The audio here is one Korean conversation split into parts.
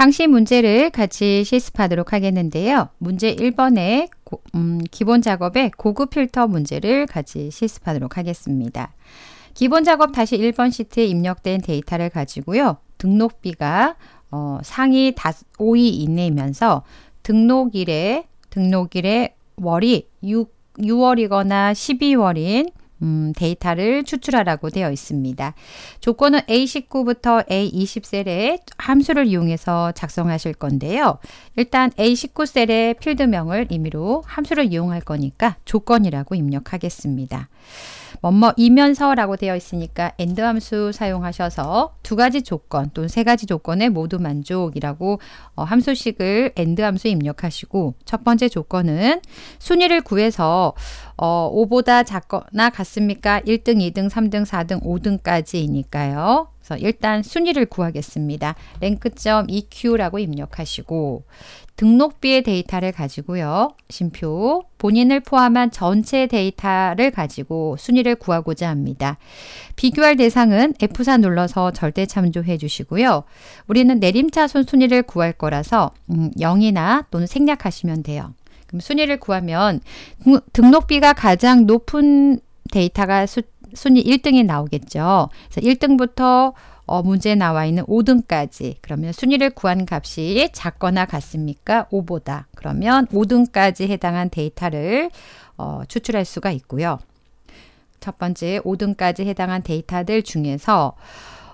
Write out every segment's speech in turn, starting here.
상시 문제를 같이 실습하도록 하겠는데요. 문제 1번의 고, 음, 기본 작업의 고급 필터 문제를 같이 실습하도록 하겠습니다. 기본 작업 다시 1번 시트에 입력된 데이터를 가지고요. 등록비가 어, 상위 5위 이내면서 등록일에 등록일에 월이 6, 6월이거나 12월인 음, 데이터를 추출하라고 되어 있습니다. 조건은 A19부터 A20 셀에 함수를 이용해서 작성하실 건데요. 일단 A19 셀의 필드명을 임의로 함수를 이용할 거니까 조건이라고 입력하겠습니다. 뭐뭐이면서라고 되어 있으니까 and 함수 사용하셔서 두 가지 조건 또는 세 가지 조건에 모두 만족이라고 어, 함수식을 and 함수 입력하시고 첫 번째 조건은 순위를 구해서 어, 5보다 작거나 같습니까? 1등, 2등, 3등, 4등, 5등까지이니까요. 그래서 일단 순위를 구하겠습니다. 랭크점 EQ라고 입력하시고 등록비의 데이터를 가지고요. 심표, 본인을 포함한 전체 데이터를 가지고 순위를 구하고자 합니다. 비교할 대상은 F4 눌러서 절대 참조해 주시고요. 우리는 내림차순 순위를 구할 거라서 0이나 음, 또는 생략하시면 돼요. 그럼 순위를 구하면 등록비가 가장 높은 데이터가 수, 순위 1등이 나오겠죠. 그래서 1등부터 어, 문제에 나와 있는 5등까지 그러면 순위를 구한 값이 작거나 같습니까? 5보다. 그러면 5등까지 해당한 데이터를 어, 추출할 수가 있고요. 첫 번째 5등까지 해당한 데이터들 중에서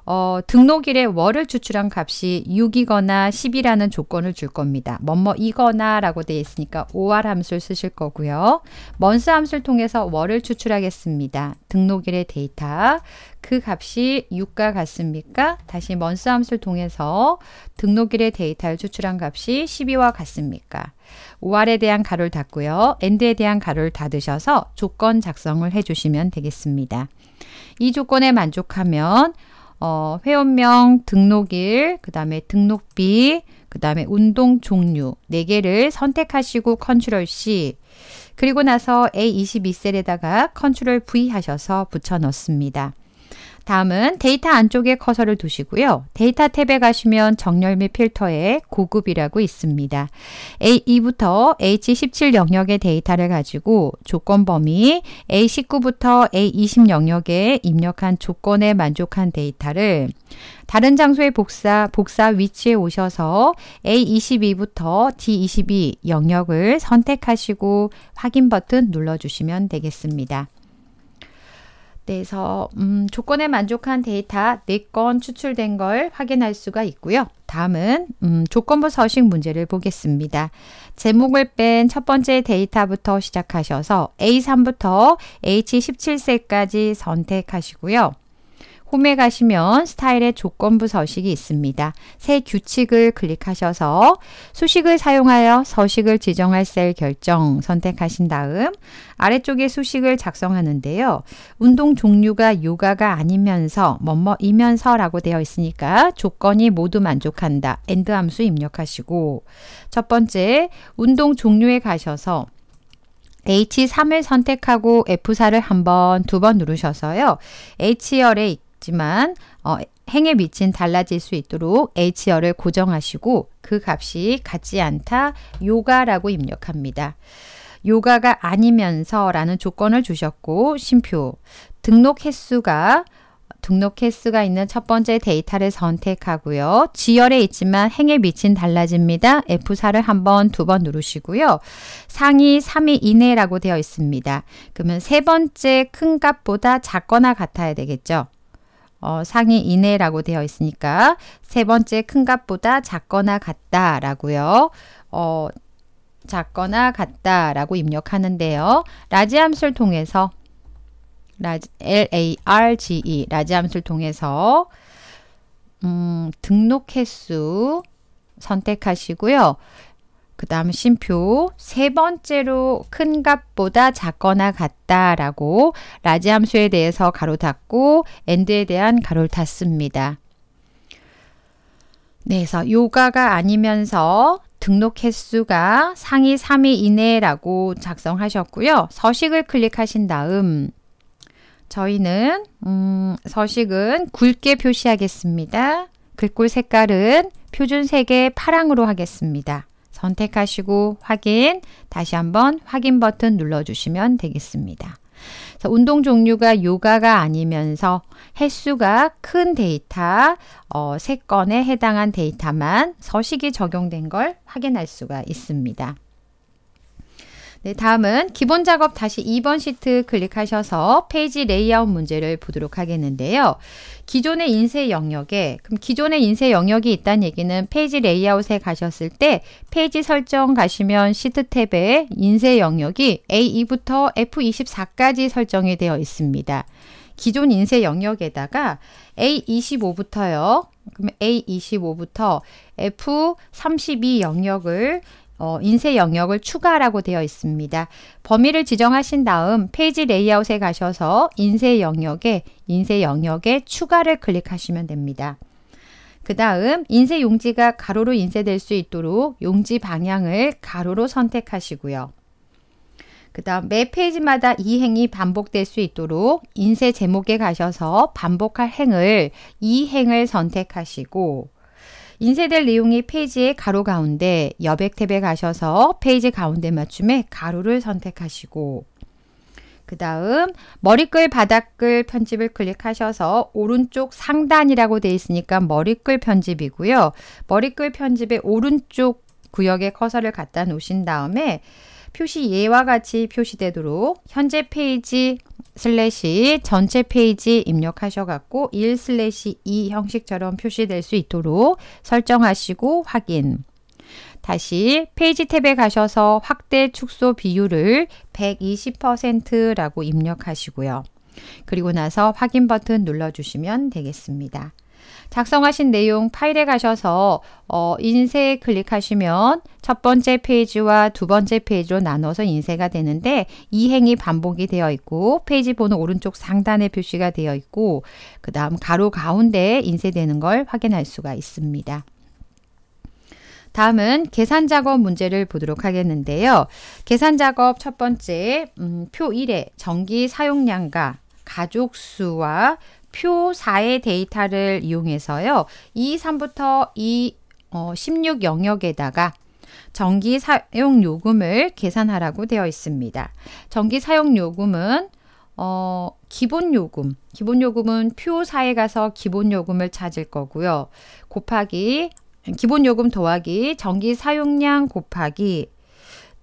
어, 등록일에 월을 추출한 값이 6이거나 10이라는 조건을 줄 겁니다. 뭐뭐이거나 라고 되어 있으니까 OR 함수를 쓰실 거고요. 먼스 함수를 통해서 월을 추출하겠습니다. 등록일의 데이터. 그 값이 6과 같습니까? 다시 먼스 함수를 통해서 등록일의 데이터를 추출한 값이 12와 같습니까? OR에 대한 가로를 닫고요. AND에 대한 가로를 닫으셔서 조건 작성을 해주시면 되겠습니다. 이 조건에 만족하면 어, 회원명, 등록일, 그 다음에 등록비, 그 다음에 운동 종류 4개를 선택하시고 컨트롤 C 그리고 나서 A22셀에다가 컨트롤 V 하셔서 붙여 넣습니다. 다음은 데이터 안쪽에 커서를 두시고요. 데이터 탭에 가시면 정렬 및 필터에 고급이라고 있습니다. A2부터 H17 영역의 데이터를 가지고 조건 범위 A19부터 A20 영역에 입력한 조건에 만족한 데이터를 다른 장소의 복사, 복사 위치에 오셔서 A22부터 D22 영역을 선택하시고 확인 버튼 눌러주시면 되겠습니다. 그래서 음, 조건에 만족한 데이터 4건 추출된 걸 확인할 수가 있고요. 다음은 음, 조건부 서식 문제를 보겠습니다. 제목을 뺀 첫 번째 데이터부터 시작하셔서 A3부터 H17세까지 선택하시고요. 홈에 가시면 스타일의 조건부 서식이 있습니다. 새 규칙을 클릭하셔서 수식을 사용하여 서식을 지정할 셀 결정 선택하신 다음 아래쪽에 수식을 작성하는데요. 운동 종류가 요가가 아니면서 뭐뭐이면서라고 되어 있으니까 조건이 모두 만족한다. 엔드 함수 입력하시고 첫 번째 운동 종류에 가셔서 H3을 선택하고 F4를 한 번, 두 번 누르셔서요. H열에 없지만 어, 행에 미친 달라질 수 있도록 HR을 고정하시고 그 값이 같지 않다 요가라고 입력합니다. 요가가 아니면서라는 조건을 주셨고 심표 등록 횟수가 등록 횟수가 있는 첫 번째 데이터를 선택하고요. 지열에 있지만 행에 미친 달라집니다. F4를 한 번, 두 번 누르시고요. 상위 3위 이내라고 되어 있습니다. 그러면 세 번째 큰 값보다 작거나 같아야 되겠죠. 어, 상위 이내라고 되어 있으니까 세 번째 큰 값보다 작거나 같다라고요. 어, 작거나 같다라고 입력하는데요. 라지 함수를 통해서 라지, LARGE 라지 함수를 통해서 음, 등록 횟수 선택하시고요. 그 다음 심표 세 번째로 큰 값보다 작거나 같다라고 라지 함수에 대해서 가로 닫고 엔드에 대한 가로를 닫습니다. 네, 그래서 요가가 아니면서 등록 횟수가 상위 3위 이내라고 작성하셨고요. 서식을 클릭하신 다음 저희는 음, 서식은 굵게 표시하겠습니다. 글꼴 색깔은 표준색의 파랑으로 하겠습니다. 선택하시고 확인, 다시 한번 확인 버튼 눌러주시면 되겠습니다. 운동 종류가 요가가 아니면서 횟수가 큰 데이터 어, 3건에 해당한 데이터만 서식이 적용된 걸 확인할 수가 있습니다. 네, 다음은 기본 작업 다시 2번 시트 클릭하셔서 페이지 레이아웃 문제를 보도록 하겠는데요. 기존의 인쇄 영역에 그럼 기존의 인쇄 영역이 있다는 얘기는 페이지 레이아웃에 가셨을 때 페이지 설정 가시면 시트 탭에 인쇄 영역이 A2부터 F24까지 설정이 되어 있습니다. 기존 인쇄 영역에다가 A25부터요. 그럼 A25부터 F32 영역을 어, 인쇄 영역을 추가라고 되어 있습니다. 범위를 지정하신 다음 페이지 레이아웃에 가셔서 인쇄 영역에 인쇄 영역에 추가를 클릭하시면 됩니다. 그 다음 인쇄 용지가 가로로 인쇄될 수 있도록 용지 방향을 가로로 선택하시고요. 그 다음 매 페이지마다 이 행이 반복될 수 있도록 인쇄 제목에 가셔서 반복할 행을 이 행을 선택하시고 인쇄될 내용이 페이지의 가로 가운데 여백 탭에 가셔서 페이지 가운데 맞춤에 가로를 선택하시고 그 다음 머리글 바닥글 편집을 클릭하셔서 오른쪽 상단이라고 되어 있으니까 머리글 편집이고요. 머리글 편집의 오른쪽 구역에 커서를 갖다 놓으신 다음에 표시 예와 같이 표시되도록 현재 페이지 슬래시 전체 페이지 입력하셔갖고 1 슬래시 2 형식처럼 표시될 수 있도록 설정하시고 확인. 다시 페이지 탭에 가셔서 확대 축소 비율을 120%라고 입력하시고요. 그리고 나서 확인 버튼 눌러주시면 되겠습니다. 작성하신 내용 파일에 가셔서 어, 인쇄 클릭하시면 첫 번째 페이지와 두 번째 페이지로 나눠서 인쇄가 되는데 이 행이 반복이 되어 있고 페이지 번호 오른쪽 상단에 표시가 되어 있고 그 다음 가로 가운데에 인쇄되는 걸 확인할 수가 있습니다. 다음은 계산 작업 문제를 보도록 하겠는데요. 계산 작업 첫 번째 음, 표 1에 전기 사용량과 가족수와 표 4의 데이터를 이용해서요. 2, 3부터 2, 어, 16 영역에다가 전기 사용 요금을 계산하라고 되어 있습니다. 전기 사용 요금은 어, 기본 요금. 기본 요금은 표 4에 가서 기본 요금을 찾을 거고요. 곱하기 기본 요금 더하기 전기 사용량 곱하기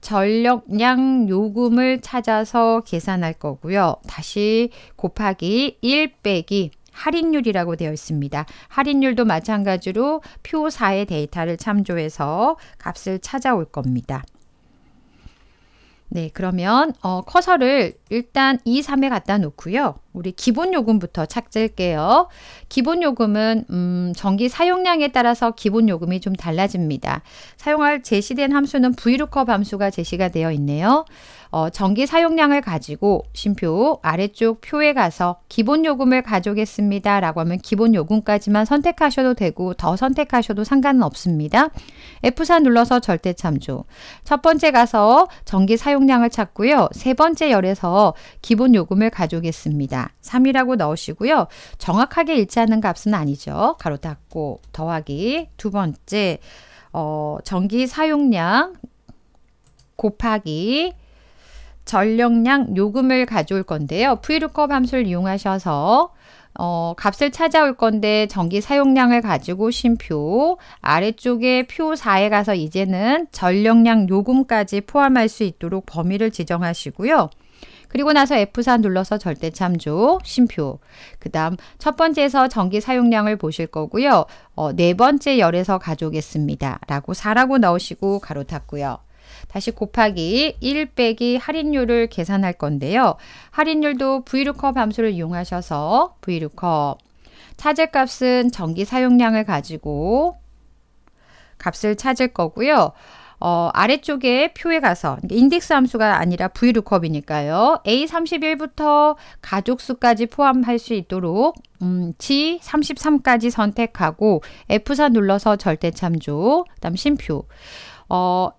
전력량 요금을 찾아서 계산할 거고요. 다시 곱하기 1 빼기 할인율이라고 되어 있습니다. 할인율도 마찬가지로 표 4의 데이터를 참조해서 값을 찾아올 겁니다. 네, 그러면 어, 커서를 일단 2, 3에 갖다 놓고요. 우리 기본 요금부터 찾을게요. 기본 요금은 음, 전기 사용량에 따라서 기본 요금이 좀 달라집니다. 사용할 제시된 함수는 v l o o 함수가 제시가 되어 있네요. 어, 전기 사용량을 가지고 심표 아래쪽 표에 가서 기본 요금을 가져오겠습니다. 라고 하면 기본 요금까지만 선택하셔도 되고 더 선택하셔도 상관은 없습니다. F4 눌러서 절대 참조. 첫 번째 가서 전기 사용량을 찾고요. 세 번째 열에서 기본 요금을 가져오겠습니다. 3이라고 넣으시고요. 정확하게 일치하는 값은 아니죠. 가로 닫고 더하기 두 번째 어, 전기 사용량 곱하기 전력량 요금을 가져올 건데요. v 리 o o 함수를 이용하셔서 어, 값을 찾아올 건데 전기 사용량을 가지고 신표 아래쪽에 표 4에 가서 이제는 전력량 요금까지 포함할 수 있도록 범위를 지정하시고요. 그리고 나서 F4 눌러서 절대 참조, 심표. 그 다음 첫 번째에서 전기 사용량을 보실 거고요. 어, 네 번째 열에서 가져오겠습니다. 라고 4라고 넣으시고 가로 탔고요. 다시 곱하기 1 빼기 할인율을 계산할 건데요. 할인율도 브이 o o 함수를 이용하셔서 브이 o o k u 차제값은 전기 사용량을 가지고 값을 찾을 거고요. 어, 아래쪽에 표에 가서 그러니까 인덱스 함수가 아니라 브이 o 컵이니까요 A31부터 가족수까지 포함할 수 있도록 음, G33까지 선택하고 F4 눌러서 절대참조, 그 다음 심표 어,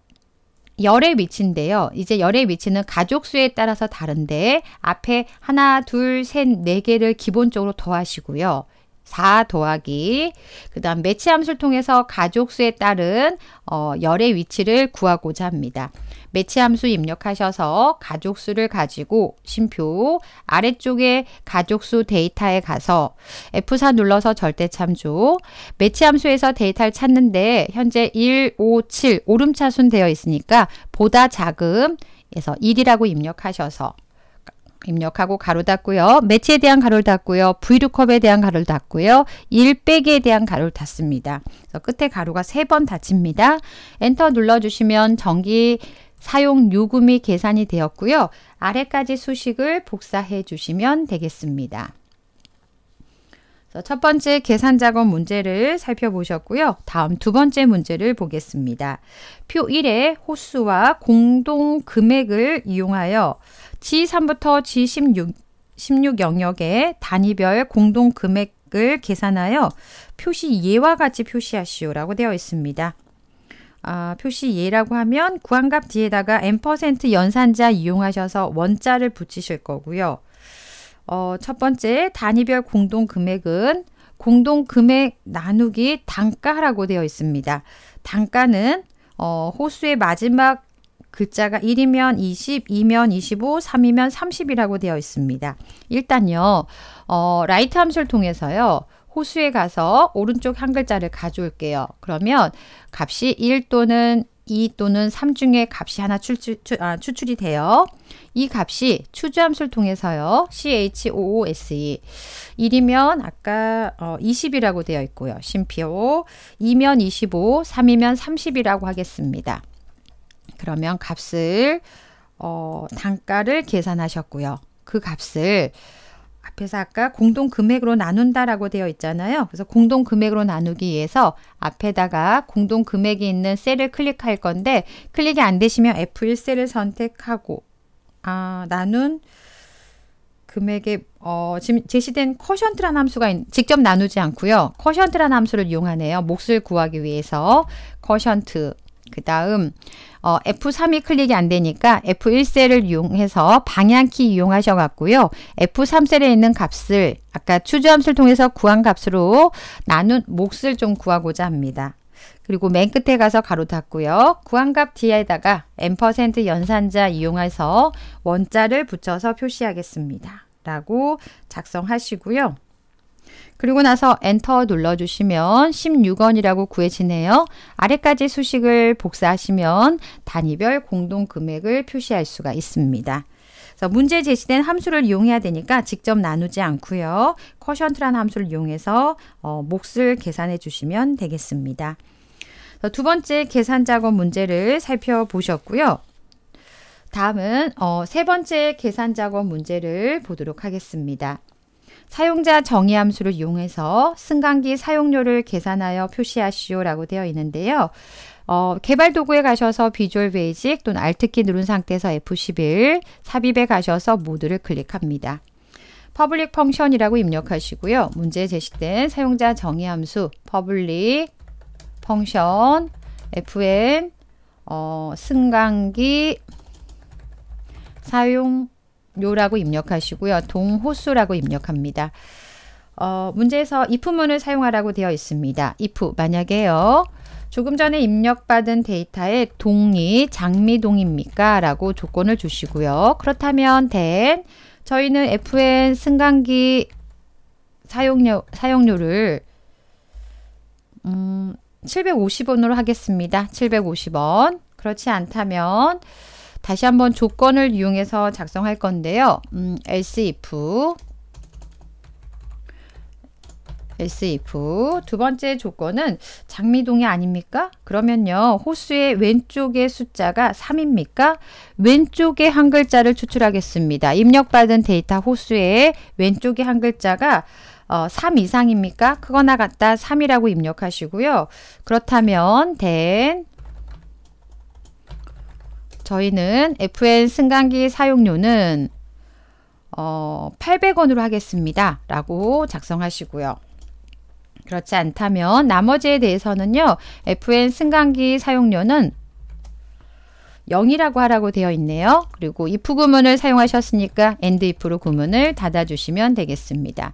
열의 위치인데요. 이제 열의 위치는 가족 수에 따라서 다른데 앞에 하나, 둘, 셋, 네 개를 기본적으로 더하시고요. 4 더하기 그 다음 매치 함수를 통해서 가족수에 따른 어, 열의 위치를 구하고자 합니다. 매치함수 입력하셔서 가족수를 가지고 심표 아래쪽에 가족수 데이터에 가서 F4 눌러서 절대참조 매치함수에서 데이터를 찾는데 현재 1, 5, 7 오름차순 되어 있으니까 보다 작음에서 1이라고 입력하셔서 입력하고 가로 닫고요. 매치에 대한 가로를 닫고요. 브이루컵에 대한 가로를 닫고요. 1 빼기에 대한 가로를 닫습니다. 그래서 끝에 가로가 3번 닫힙니다. 엔터 눌러주시면 전기 사용 요금이 계산이 되었고요. 아래까지 수식을 복사해 주시면 되겠습니다. 첫 번째 계산 작업 문제를 살펴보셨고요. 다음 두 번째 문제를 보겠습니다. 표 1의 호수와 공동 금액을 이용하여 G3부터 G16 16 영역의 단위별 공동 금액을 계산하여 표시 예와 같이 표시하시오라고 되어 있습니다. 아, 표시 예라고 하면 구한값 뒤에다가 n% 연산자 이용하셔서 원자를 붙이실 거고요. 어, 첫 번째 단위별 공동 금액은 공동 금액 나누기 단가라고 되어 있습니다. 단가는 어, 호수의 마지막 글자가 1이면 20, 2면 25, 3이면 30이라고 되어 있습니다. 일단요. 어, 라이트 함수를 통해서요. 호수에 가서 오른쪽 한 글자를 가져올게요. 그러면 값이 1 또는 2 또는 3 중에 값이 하나 추출, 아, 추출이 돼요. 이 값이 추주함수를 통해서요. CHOOSE 1이면 아까 어, 20이라고 되어 있고요. 심표 2면 25, 3이면 30이라고 하겠습니다. 그러면 값을 어, 단가를 계산하셨고요. 그 값을 앞에서 아까 공동 금액으로 나눈다라고 되어 있잖아요. 그래서 공동 금액으로 나누기 위해서 앞에다가 공동 금액이 있는 셀을 클릭할 건데 클릭이 안 되시면 F1 셀을 선택하고 아, 나눈 금액에 어, 지금 제시된 커션트라는 함수가 있, 직접 나누지 않고요. 커션트라는 함수를 이용하네요. 몫을 구하기 위해서 커션트 그 다음 어, F3이 클릭이 안 되니까 F1셀을 이용해서 방향키 이용하셔 갖고요. F3셀에 있는 값을 아까 추주함수를 통해서 구한 값으로 나눈 몫을 좀 구하고자 합니다. 그리고 맨 끝에 가서 가로 닫고요. 구한값 뒤에다가 n% 연산자 이용해서 원자를 붙여서 표시하겠습니다. 라고 작성하시고요. 그리고 나서 엔터 눌러주시면 16원이라고 구해지네요. 아래까지 수식을 복사하시면 단위별 공동금액을 표시할 수가 있습니다. 그래서 문제 제시된 함수를 이용해야 되니까 직접 나누지 않고요. 커션트라는 함수를 이용해서 어, 몫을 계산해 주시면 되겠습니다. 두 번째 계산 작업 문제를 살펴보셨고요. 다음은 어, 세 번째 계산 작업 문제를 보도록 하겠습니다. 사용자 정의 함수를 이용해서 승강기 사용료를 계산하여 표시하시오라고 되어 있는데요. 어, 개발 도구에 가셔서 비주얼 베이직 또는 알트키 누른 상태에서 F11 삽입에 가셔서 모드를 클릭합니다. 퍼블릭 펑션이라고 입력하시고요. 문제에 제시된 사용자 정의 함수 퍼블릭 펑션 fn 어, 승강기 사용 요라고 입력하시고요. 동호수라고 입력합니다. 어, 문제에서 if문을 사용하라고 되어 있습니다. if 만약에요. 조금 전에 입력받은 데이터에 동이 장미동입니까? 라고 조건을 주시고요. 그렇다면 된 저희는 FN 승강기 사용료, 사용료를 음, 750원으로 하겠습니다. 750원. 그렇지 않다면 다시 한번 조건을 이용해서 작성할 건데요. 음, else if else if 두 번째 조건은 장미동이 아닙니까? 그러면요. 호수의 왼쪽의 숫자가 3입니까? 왼쪽의 한 글자를 추출하겠습니다. 입력받은 데이터 호수의 왼쪽의 한 글자가 어, 3 이상입니까? 크거나 같다 3이라고 입력하시고요. 그렇다면 된 저희는 FN 승강기 사용료는 어, 800원으로 하겠습니다. 라고 작성하시고요. 그렇지 않다면 나머지에 대해서는요. FN 승강기 사용료는 0이라고 하라고 되어 있네요. 그리고 if 구문을 사용하셨으니까 and if로 구문을 닫아주시면 되겠습니다.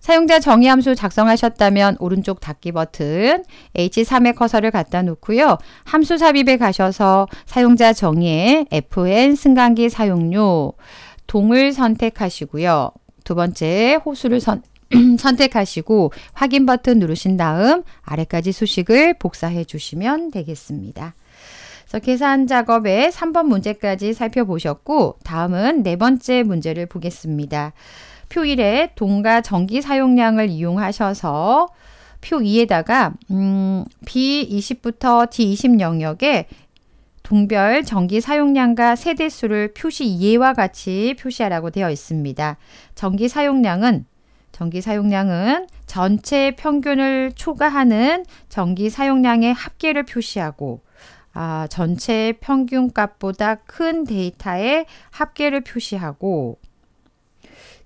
사용자 정의 함수 작성하셨다면 오른쪽 닫기 버튼 H3의 커서를 갖다 놓고요. 함수 삽입에 가셔서 사용자 정의에 FN 승강기 사용료 동을 선택하시고요. 두 번째 호수를 선, 선택하시고 확인 버튼 누르신 다음 아래까지 수식을 복사해 주시면 되겠습니다. 계산 작업의 3번 문제까지 살펴보셨고 다음은 네 번째 문제를 보겠습니다. 표일에 동과 전기 사용량을 이용하셔서 표 2에다가 음, B20부터 D20 영역에 동별 전기 사용량과 세대수를 표시 2와 같이 표시하라고 되어 있습니다. 전기 사용량은 전기 사용량은 전체 평균을 초과하는 전기 사용량의 합계를 표시하고 아, 전체 평균값보다 큰 데이터의 합계를 표시하고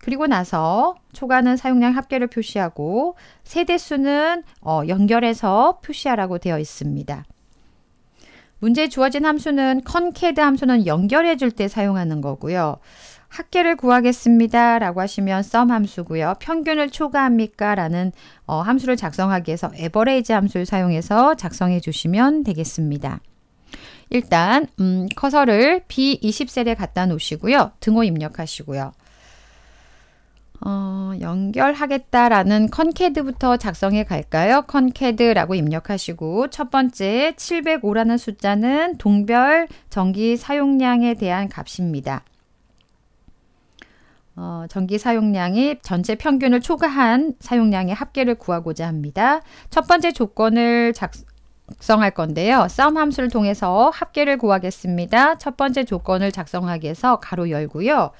그리고 나서 초과는 사용량 합계를 표시하고 세대수는 어, 연결해서 표시하라고 되어 있습니다. 문제에 주어진 함수는 컨캐드 함수는 연결해 줄 때 사용하는 거고요. 합계를 구하겠습니다 라고 하시면 썸 함수고요. 평균을 초과합니까? 라는 어, 함수를 작성하기 위해서 에버레이지 함수를 사용해서 작성해 주시면 되겠습니다. 일단 음, 커서를 B20셀에 갖다 놓으시고요. 등호 입력하시고요. 어, 연결하겠다라는 컨캐드부터 작성해 갈까요? 컨캐드라고 입력하시고 첫 번째 705라는 숫자는 동별 전기 사용량에 대한 값입니다. 어, 전기 사용량이 전체 평균을 초과한 사용량의 합계를 구하고자 합니다. 첫 번째 조건을 작성할 건데요. 썸 함수를 통해서 합계를 구하겠습니다. 첫 번째 조건을 작성하기 위해서 가로 열고요.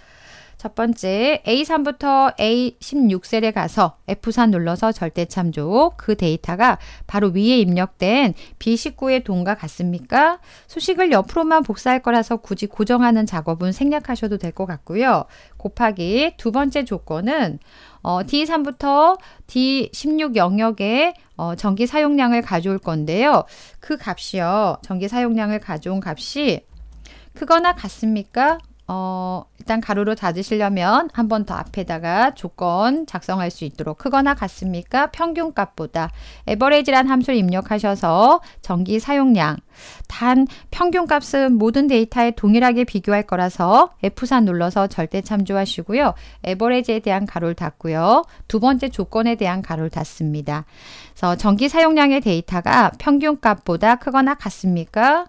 첫 번째, A3부터 A16셀에 가서 F4 눌러서 절대 참조. 그 데이터가 바로 위에 입력된 B19의 동과 같습니까? 수식을 옆으로만 복사할 거라서 굳이 고정하는 작업은 생략하셔도 될 것 같고요. 곱하기 두 번째 조건은 어, D3부터 D16 영역에 어, 전기 사용량을 가져올 건데요. 그 값이요. 전기 사용량을 가져온 값이 크거나 같습니까? 어, 일단 가로로 닫으시려면 한 번 더 앞에다가 조건 작성할 수 있도록 크거나 같습니까? 평균값보다 에버레이지란 함수를 입력하셔서 전기 사용량 단 평균값은 모든 데이터에 동일하게 비교할 거라서 F4 눌러서 절대 참조하시고요. 에버레이지에 대한 가로를 닫고요. 두 번째 조건에 대한 가로를 닫습니다. 그래서 전기 사용량의 데이터가 평균값보다 크거나 같습니까?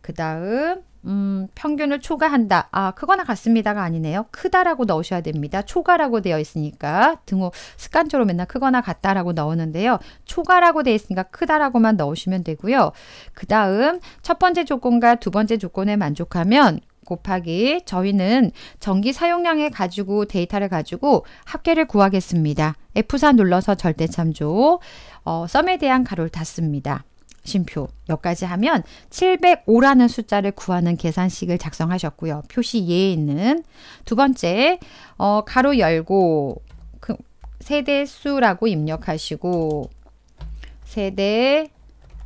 그 다음 음, 평균을 초과한다. 아, 크거나 같습니다가 아니네요. 크다라고 넣으셔야 됩니다. 초과라고 되어 있으니까 등호 습관적으로 맨날 크거나 같다라고 넣었는데요 초과라고 되어 있으니까 크다라고만 넣으시면 되고요. 그 다음 첫 번째 조건과 두 번째 조건에 만족하면 곱하기 저희는 전기 사용량에 가지고 데이터를 가지고 합계를 구하겠습니다. F4 눌러서 절대참조 어, 썸에 대한 가로를 닫습니다. 쉼표 여기지 하면 705라는 숫자를 구하는 계산식을 작성하셨고요. 표시 예에 있는 두 번째 어, 가로 열고 그 세대수라고 입력하시고 세대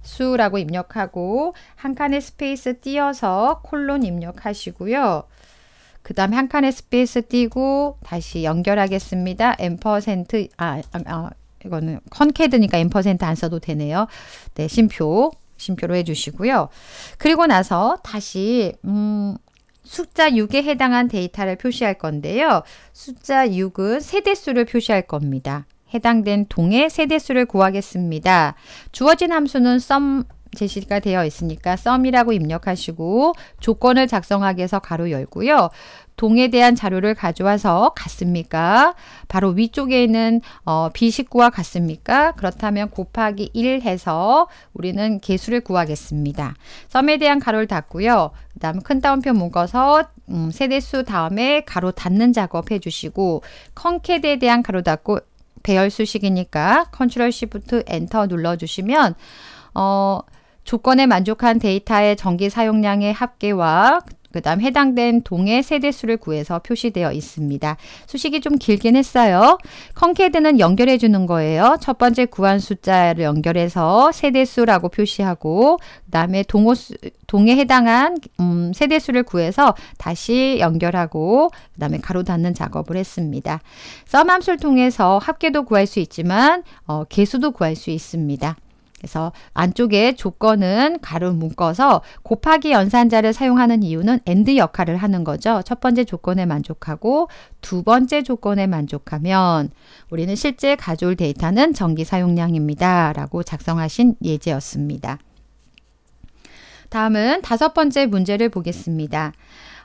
수라고 입력하고 한 칸의 스페이스 띄어서 콜론 입력하시고요. 그 다음에 한 칸의 스페이스 띄고 다시 연결하겠습니다. 엠퍼센트 아, 아, 아 이거는 컨캐드니까 엠퍼센트 안 써도 되네요. 네, 심표. 심표로 해주시고요. 그리고 나서 다시 음, 숫자 6에 해당한 데이터를 표시할 건데요. 숫자 6은 세대수를 표시할 겁니다. 해당된 동의 세대수를 구하겠습니다. 주어진 함수는 sum 제시가 되어 있으니까 썸이라고 입력하시고 조건을 작성하기 위해서 가로 열고요. 동에 대한 자료를 가져와서 같습니까? 바로 위쪽에 있는 어, B19와 같습니까? 그렇다면 곱하기 1 해서 우리는 개수를 구하겠습니다. 썸에 대한 가로를 닫고요. 그 다음 큰 따옴표 묶어서 음, 세대수 다음에 가로 닫는 작업 해주시고 컨캣에 대한 가로 닫고 배열수식이니까 컨트롤 시프트 엔터 눌러주시면 어, 조건에 만족한 데이터의 전기 사용량의 합계와 그 다음 해당된 동의 세대수를 구해서 표시되어 있습니다. 수식이 좀 길긴 했어요. 컨캐드는 연결해 주는 거예요. 첫 번째 구한 숫자를 연결해서 세대수라고 표시하고 그 다음에 동 동에 해당한 음, 세대수를 구해서 다시 연결하고 그 다음에 가로 닫는 작업을 했습니다. 썸함수를 통해서 합계도 구할 수 있지만 어, 개수도 구할 수 있습니다. 그래서 안쪽에 조건은 가로 묶어서 곱하기 연산자를 사용하는 이유는 AND 역할을 하는 거죠. 첫 번째 조건에 만족하고 두 번째 조건에 만족하면 우리는 실제 가져올 데이터는 전기 사용량입니다. 라고 작성하신 예제였습니다. 다음은 다섯 번째 문제를 보겠습니다.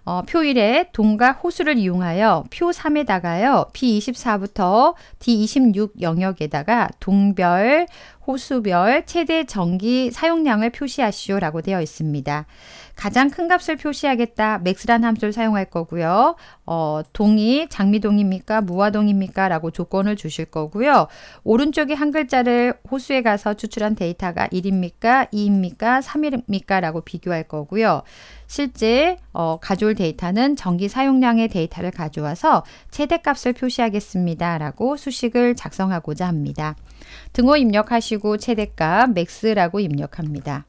어, 표1에 동과 호수를 이용하여 표 3에다가요. p 2 4부터 D26 영역에다가 동별, 호수별 최대 전기 사용량을 표시하시오라고 되어 있습니다. 가장 큰 값을 표시하겠다. 맥스란 함수를 사용할 거고요. 어, 동이 장미동입니까? 무화동입니까? 라고 조건을 주실 거고요. 오른쪽에 한 글자를 호수에 가서 추출한 데이터가 1입니까? 2입니까? 3입니까? 라고 비교할 거고요. 실제 어, 가져올 데이터는 전기 사용량의 데이터를 가져와서 최대값을 표시하겠습니다. 라고 수식을 작성하고자 합니다. 등호 입력하시고 최대값 맥스라고 입력합니다.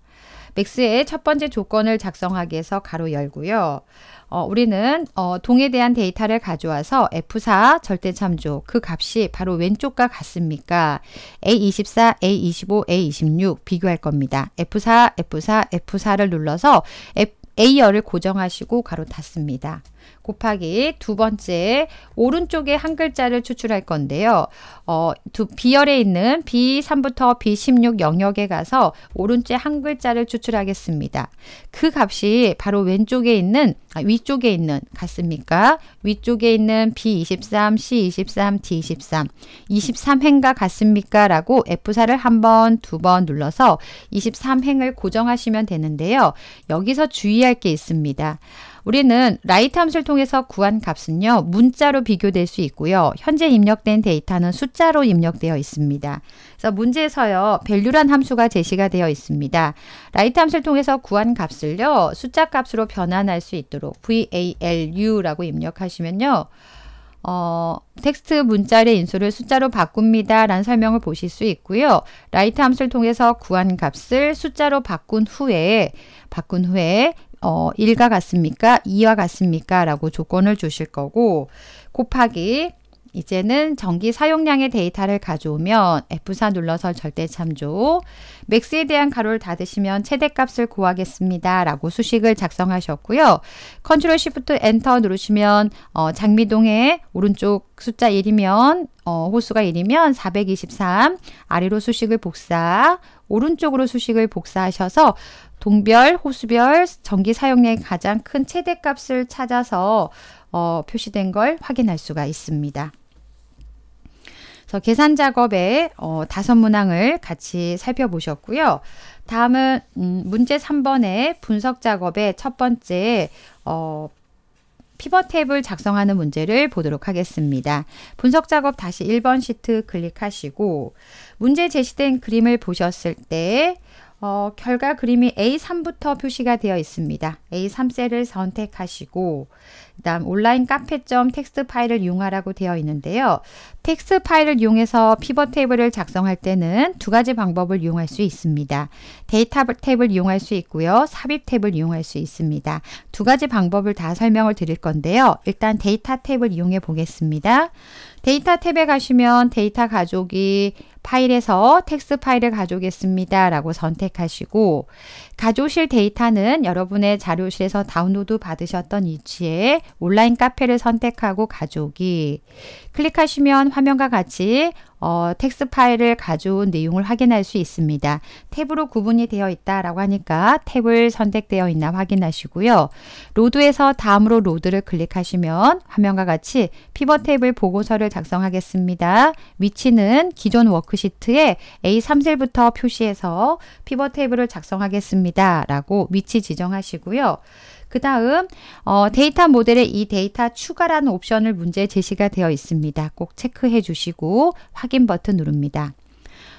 맥스의 첫 번째 조건을 작성하기 위해서 가로 열고요. 어, 우리는 어, 동에 대한 데이터를 가져와서 F4 절대참조 그 값이 바로 왼쪽과 같습니까? A24, A25, A26 비교할 겁니다. F4, F4, F4를 눌러서 F, A열을 고정하시고 가로 닫습니다. 곱하기 두 번째 오른쪽에 한 글자를 추출할 건데요. 어, 두 B열에 있는 B3부터 B16 영역에 가서 오른쪽에 한 글자를 추출하겠습니다. 그 값이 바로 왼쪽에 있는 아, 위쪽에 있는 같습니까? 위쪽에 있는 B23, C23, D23 23행과 같습니까? 라고 F4를 한 번, 두 번 눌러서 23행을 고정하시면 되는데요. 여기서 주의할 게 있습니다. 우리는 라이트 함수를 통해서 구한 값은요. 문자로 비교될 수 있고요. 현재 입력된 데이터는 숫자로 입력되어 있습니다. 그래서 문제에서요. 밸류란 함수가 제시가 되어 있습니다. 라이트 함수를 통해서 구한 값을요. 숫자 값으로 변환할 수 있도록 valu라고 입력하시면요. 어, 텍스트 문자의 인수를 숫자로 바꿉니다. 라는 설명을 보실 수 있고요. 라이트 함수를 통해서 구한 값을 숫자로 바꾼 후에 바꾼 후에 어, 1과 같습니까? 2와 같습니까? 라고 조건을 주실 거고 곱하기 이제는 전기 사용량의 데이터를 가져오면 F4 눌러서 절대 참조, 맥스에 대한 가로를 닫으시면 최대값을 구하겠습니다. 라고 수식을 작성하셨고요. 컨트롤 시프트 엔터 누르시면 어, 장미동의 오른쪽 숫자 1이면 어, 호수가 1이면 423, 아래로 수식을 복사, 오른쪽으로 수식을 복사하셔서 동별, 호수별, 전기 사용량의 가장 큰 최대값을 찾아서 어, 표시된 걸 확인할 수가 있습니다. 그래서 계산 작업의 어, 다섯 문항을 같이 살펴보셨고요. 다음은 음, 문제 3번의 분석 작업의 첫 번째 어, 피벗 탭을 작성하는 문제를 보도록 하겠습니다. 분석 작업 다시 1번 시트 클릭하시고 문제 제시된 그림을 보셨을 때 어, 결과 그림이 A3부터 표시가 되어 있습니다. A3셀을 선택하시고 그 다음 온라인 카페점 텍스트 파일을 이용하라고 되어 있는데요. 텍스트 파일을 이용해서 피벗 테이블을 작성할 때는 두 가지 방법을 이용할 수 있습니다. 데이터 탭을 이용할 수 있고요. 삽입 탭을 이용할 수 있습니다. 두 가지 방법을 다 설명을 드릴 건데요. 일단 데이터 탭을 이용해 보겠습니다. 데이터 탭에 가시면 데이터 가족이 파일에서 텍스트 파일을 가져오겠습니다. 라고 선택하시고 가져오실 데이터는 여러분의 자료실에서 다운로드 받으셨던 위치에 온라인 카페를 선택하고 가져오기. 클릭하시면 화면과 같이 어, 텍스 트 파일을 가져온 내용을 확인할 수 있습니다. 탭으로 구분이 되어 있다라고 하니까 탭을 선택되어 있나 확인하시고요. 로드에서 다음으로 로드를 클릭하시면 화면과 같이 피벗 탭을 보고서를 작성하겠습니다. 위치는 기존 워크시트에 A3셀부터 표시해서 피벗 탭을 작성하겠습니다. 라고 위치 지정하시고요. 그 다음 어, 데이터 모델에 이 데이터 추가라는 옵션을 문제에 제시가 되어 있습니다. 꼭 체크해 주시고 확인 버튼 누릅니다.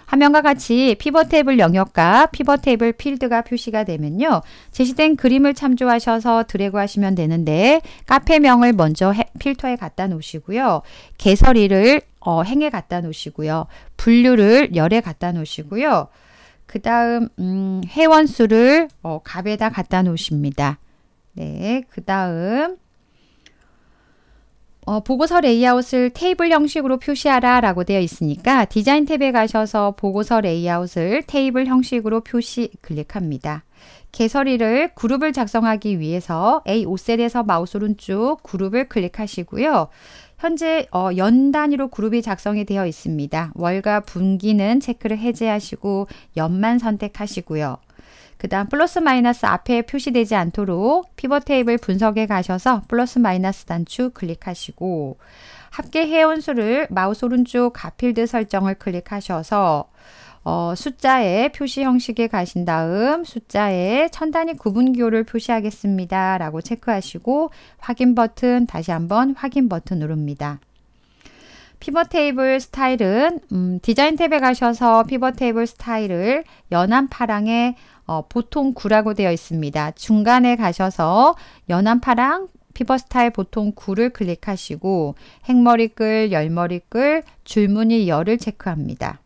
화면과 같이 피벗 테이블 영역과 피벗 테이블 필드가 표시가 되면요. 제시된 그림을 참조하셔서 드래그 하시면 되는데 카페명을 먼저 해, 필터에 갖다 놓으시고요. 개설일을 어, 행에 갖다 놓으시고요. 분류를 열에 갖다 놓으시고요. 그 다음 음, 회원수를 어, 값에다 갖다 놓으십니다. 네, 그 다음 어, 보고서 레이아웃을 테이블 형식으로 표시하라 라고 되어 있으니까 디자인 탭에 가셔서 보고서 레이아웃을 테이블 형식으로 표시 클릭합니다. 개설일을 그룹을 작성하기 위해서 A5셀에서 마우스 오른쪽 그룹을 클릭하시고요. 현재 어, 연 단위로 그룹이 작성이 되어 있습니다. 월과 분기는 체크를 해제하시고 연만 선택하시고요. 그 다음 플러스 마이너스 앞에 표시되지 않도록 피벗 테이블 분석에 가셔서 플러스 마이너스 단추 클릭하시고 합계 회원수를 마우스 오른쪽 가필드 설정을 클릭하셔서 어, 숫자의 표시 형식에 가신 다음 숫자에천 단위 구분기호를 표시하겠습니다. 라고 체크하시고 확인 버튼 다시 한번 확인 버튼 누릅니다. 피벗 테이블 스타일은 음, 디자인 탭에 가셔서 피벗 테이블 스타일을 연한 파랑에 어, 보통 구라고 되어 있습니다. 중간에 가셔서 연한 파랑 피벗 스타일 보통 구를 클릭하시고 행머리 끌, 열머리 끌, 줄무늬 열을 체크합니다.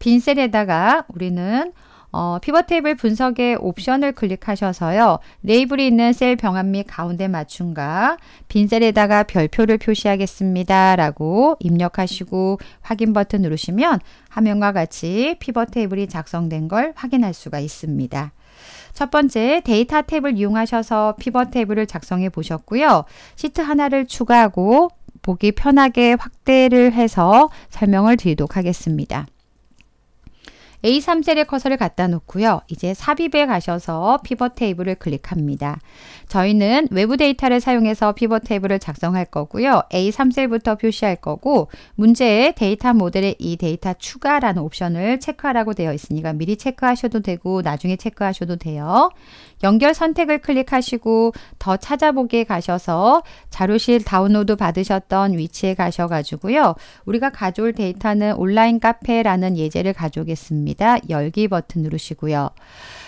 빈셀에다가 우리는 어, 피벗 테이블 분석의 옵션을 클릭하셔서요. 레이블이 있는 셀 병합 및 가운데 맞춤과 빈셀에다가 별표를 표시하겠습니다. 라고 입력하시고 확인 버튼 누르시면 화면과 같이 피벗 테이블이 작성된 걸 확인할 수가 있습니다. 첫 번째 데이터 탭을 이용하셔서 피벗 테이블을 작성해 보셨고요. 시트 하나를 추가하고 보기 편하게 확대를 해서 설명을 드리도록 하겠습니다. A3셀에 커서를 갖다 놓고요. 이제 삽입에 가셔서 피벗 테이블을 클릭합니다. 저희는 외부 데이터를 사용해서 피벗 테이블을 작성할 거고요. A3셀부터 표시할 거고 문제에 데이터 모델에 이 데이터 추가라는 옵션을 체크하라고 되어 있으니까 미리 체크하셔도 되고 나중에 체크하셔도 돼요. 연결 선택을 클릭하시고 더 찾아보기에 가셔서 자료실 다운로드 받으셨던 위치에 가셔가지고요. 우리가 가져올 데이터는 온라인 카페라는 예제를 가져오겠습니다. 있습니다. 열기 버튼 누르시고요.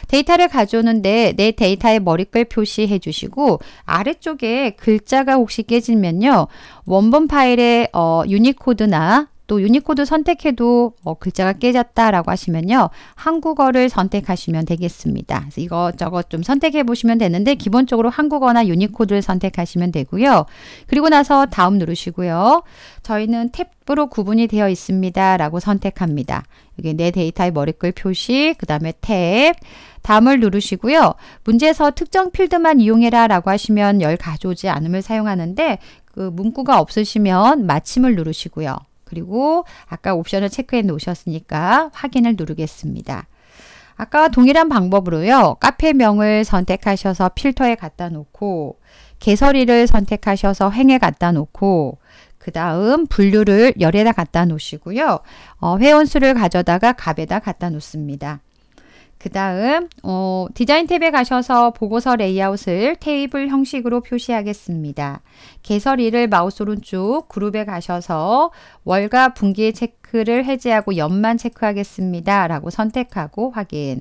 데이터를 가져오는데 내 데이터의 머리글 표시해 주시고 아래쪽에 글자가 혹시 깨지면요. 원본 파일의 어, 유니코드나 또 유니코드 선택해도 어, 글자가 깨졌다라고 하시면요. 한국어를 선택하시면 되겠습니다. 그래서 이것저것 좀 선택해 보시면 되는데 기본적으로 한국어나 유니코드를 선택하시면 되고요. 그리고 나서 다음 누르시고요. 저희는 탭으로 구분이 되어 있습니다. 라고 선택합니다. 여기 내 데이터의 머리글 표시, 그 다음에 탭, 다음을 누르시고요. 문제에서 특정 필드만 이용해라 라고 하시면 열 가져오지 않음을 사용하는데 그 문구가 없으시면 마침을 누르시고요. 그리고 아까 옵션을 체크해 놓으셨으니까 확인을 누르겠습니다. 아까 동일한 방법으로요. 카페명을 선택하셔서 필터에 갖다 놓고 개설일을 선택하셔서 행에 갖다 놓고 그 다음 분류를 열에다 갖다 놓으시고요. 어, 회원수를 가져다가 갑에다 갖다 놓습니다. 그 다음 어, 디자인 탭에 가셔서 보고서 레이아웃을 테이블 형식으로 표시하겠습니다. 개설일을 마우스 오른쪽 그룹에 가셔서 월과 분기 체크를 해제하고 연만 체크하겠습니다. 라고 선택하고 확인.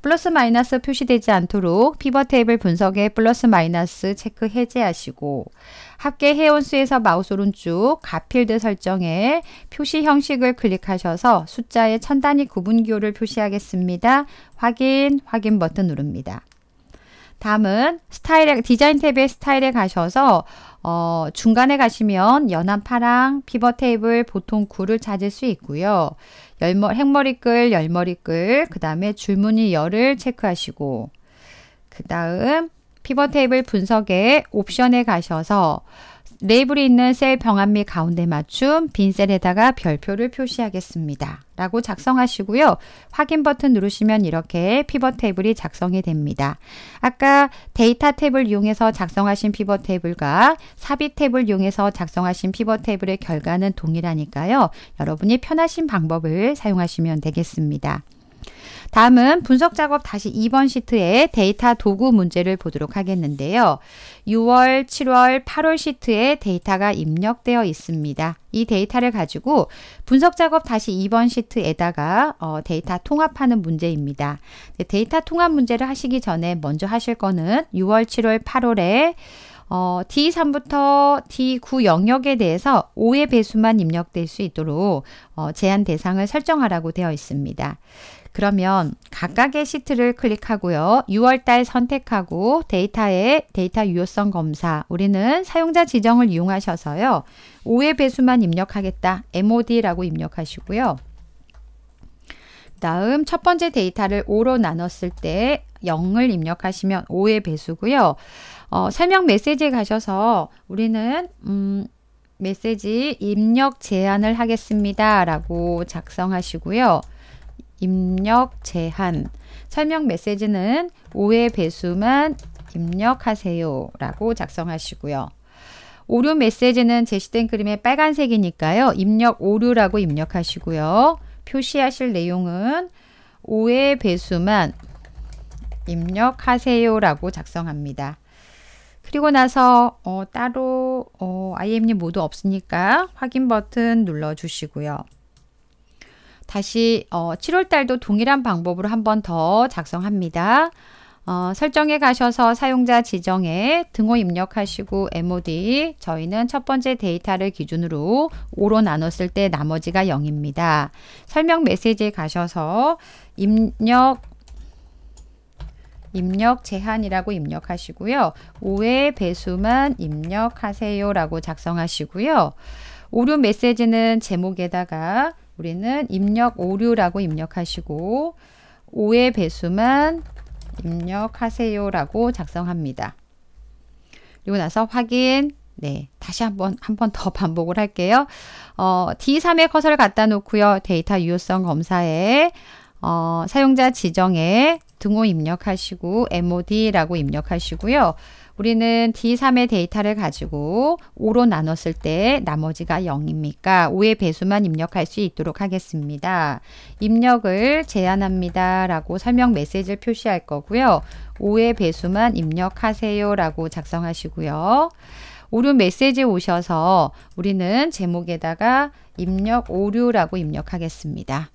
플러스 마이너스 표시되지 않도록 피벗 테이블 분석에 플러스 마이너스 체크 해제하시고 합계 회원수에서 마우스 오른쪽 가필드 설정에 표시 형식을 클릭하셔서 숫자의 천 단위 구분기호를 표시하겠습니다. 확인, 확인 버튼 누릅니다. 다음은 스타일에 디자인 탭의 스타일에 가셔서 어, 중간에 가시면 연한 파랑 피벗 테이블 보통 9를 찾을 수 있고요. 열머, 행머리 끌, 열머리 끌, 그 다음에 줄무늬 열을 체크하시고, 그 다음 피벗 테이블 분석에 옵션에 가셔서 레이블이 있는 셀 병합 및 가운데 맞춤 빈 셀에다가 별표를 표시하겠습니다. 라고 작성하시고요. 확인 버튼 누르시면 이렇게 피벗 테이블이 작성이 됩니다. 아까 데이터 탭을 이용해서 작성하신 피벗 테이블과 삽입 탭을 이용해서 작성하신 피벗 테이블의 결과는 동일하니까요. 여러분이 편하신 방법을 사용하시면 되겠습니다. 다음은 분석 작업 다시 2번 시트의 데이터 도구 문제를 보도록 하겠는데요. 6월, 7월, 8월 시트에 데이터가 입력되어 있습니다. 이 데이터를 가지고 분석 작업 다시 2번 시트에다가 어, 데이터 통합하는 문제입니다. 네, 데이터 통합 문제를 하시기 전에 먼저 하실 거는 6월, 7월, 8월에 어, D3부터 D9 영역에 대해서 5의 배수만 입력될 수 있도록 어, 제한 대상을 설정하라고 되어 있습니다. 그러면 각각의 시트를 클릭하고요. 6월달 선택하고 데이터의 데이터 유효성 검사 우리는 사용자 지정을 이용하셔서요. 5의 배수만 입력하겠다. MOD라고 입력하시고요. 다음 첫 번째 데이터를 5로 나눴을 때 0을 입력하시면 5의 배수고요. 어, 설명 메시지에 가셔서 우리는 음, 메시지 입력 제한을 하겠습니다. 라고 작성하시고요. 입력 제한. 설명 메시지는 오해 배수만 입력하세요. 라고 작성하시고요. 오류 메시지는 제시된 그림의 빨간색이니까요. 입력 오류라고 입력하시고요. 표시하실 내용은 5의 배수만 입력하세요 라고 작성합니다. 그리고 나서 어, 따로 어, IM님 모두 없으니까 확인 버튼 눌러 주시고요. 다시 어, 7월 달도 동일한 방법으로 한 번 더 작성합니다. 어, 설정에 가셔서 사용자 지정에 등호 입력하시고 MOD 저희는 첫 번째 데이터를 기준으로 5로 나눴을 때 나머지가 0입니다. 설명 메시지에 가셔서 입력 입력 제한이라고 입력하시고요. 5의 배수만 입력하세요라고 작성하시고요. 오류 메시지는 제목에다가 우리는 입력 오류라고 입력하시고 5의 배수만 입력하세요라고 작성합니다. 그리고 나서 확인 네, 다시 한번 한 번 더 반복을 할게요. 어, D3에 커서를 갖다 놓고요. 데이터 유효성 검사에 어, 사용자 지정에 등호 입력하시고 MOD라고 입력하시고요. 우리는 D3의 데이터를 가지고 5로 나눴을 때 나머지가 0입니까? 5의 배수만 입력할 수 있도록 하겠습니다. 입력을 제한합니다. 라고 설명 메시지를 표시할 거고요. 5의 배수만 입력하세요. 라고 작성하시고요. 오류 메시지 오셔서 우리는 제목에다가 입력 오류라고 입력하겠습니다.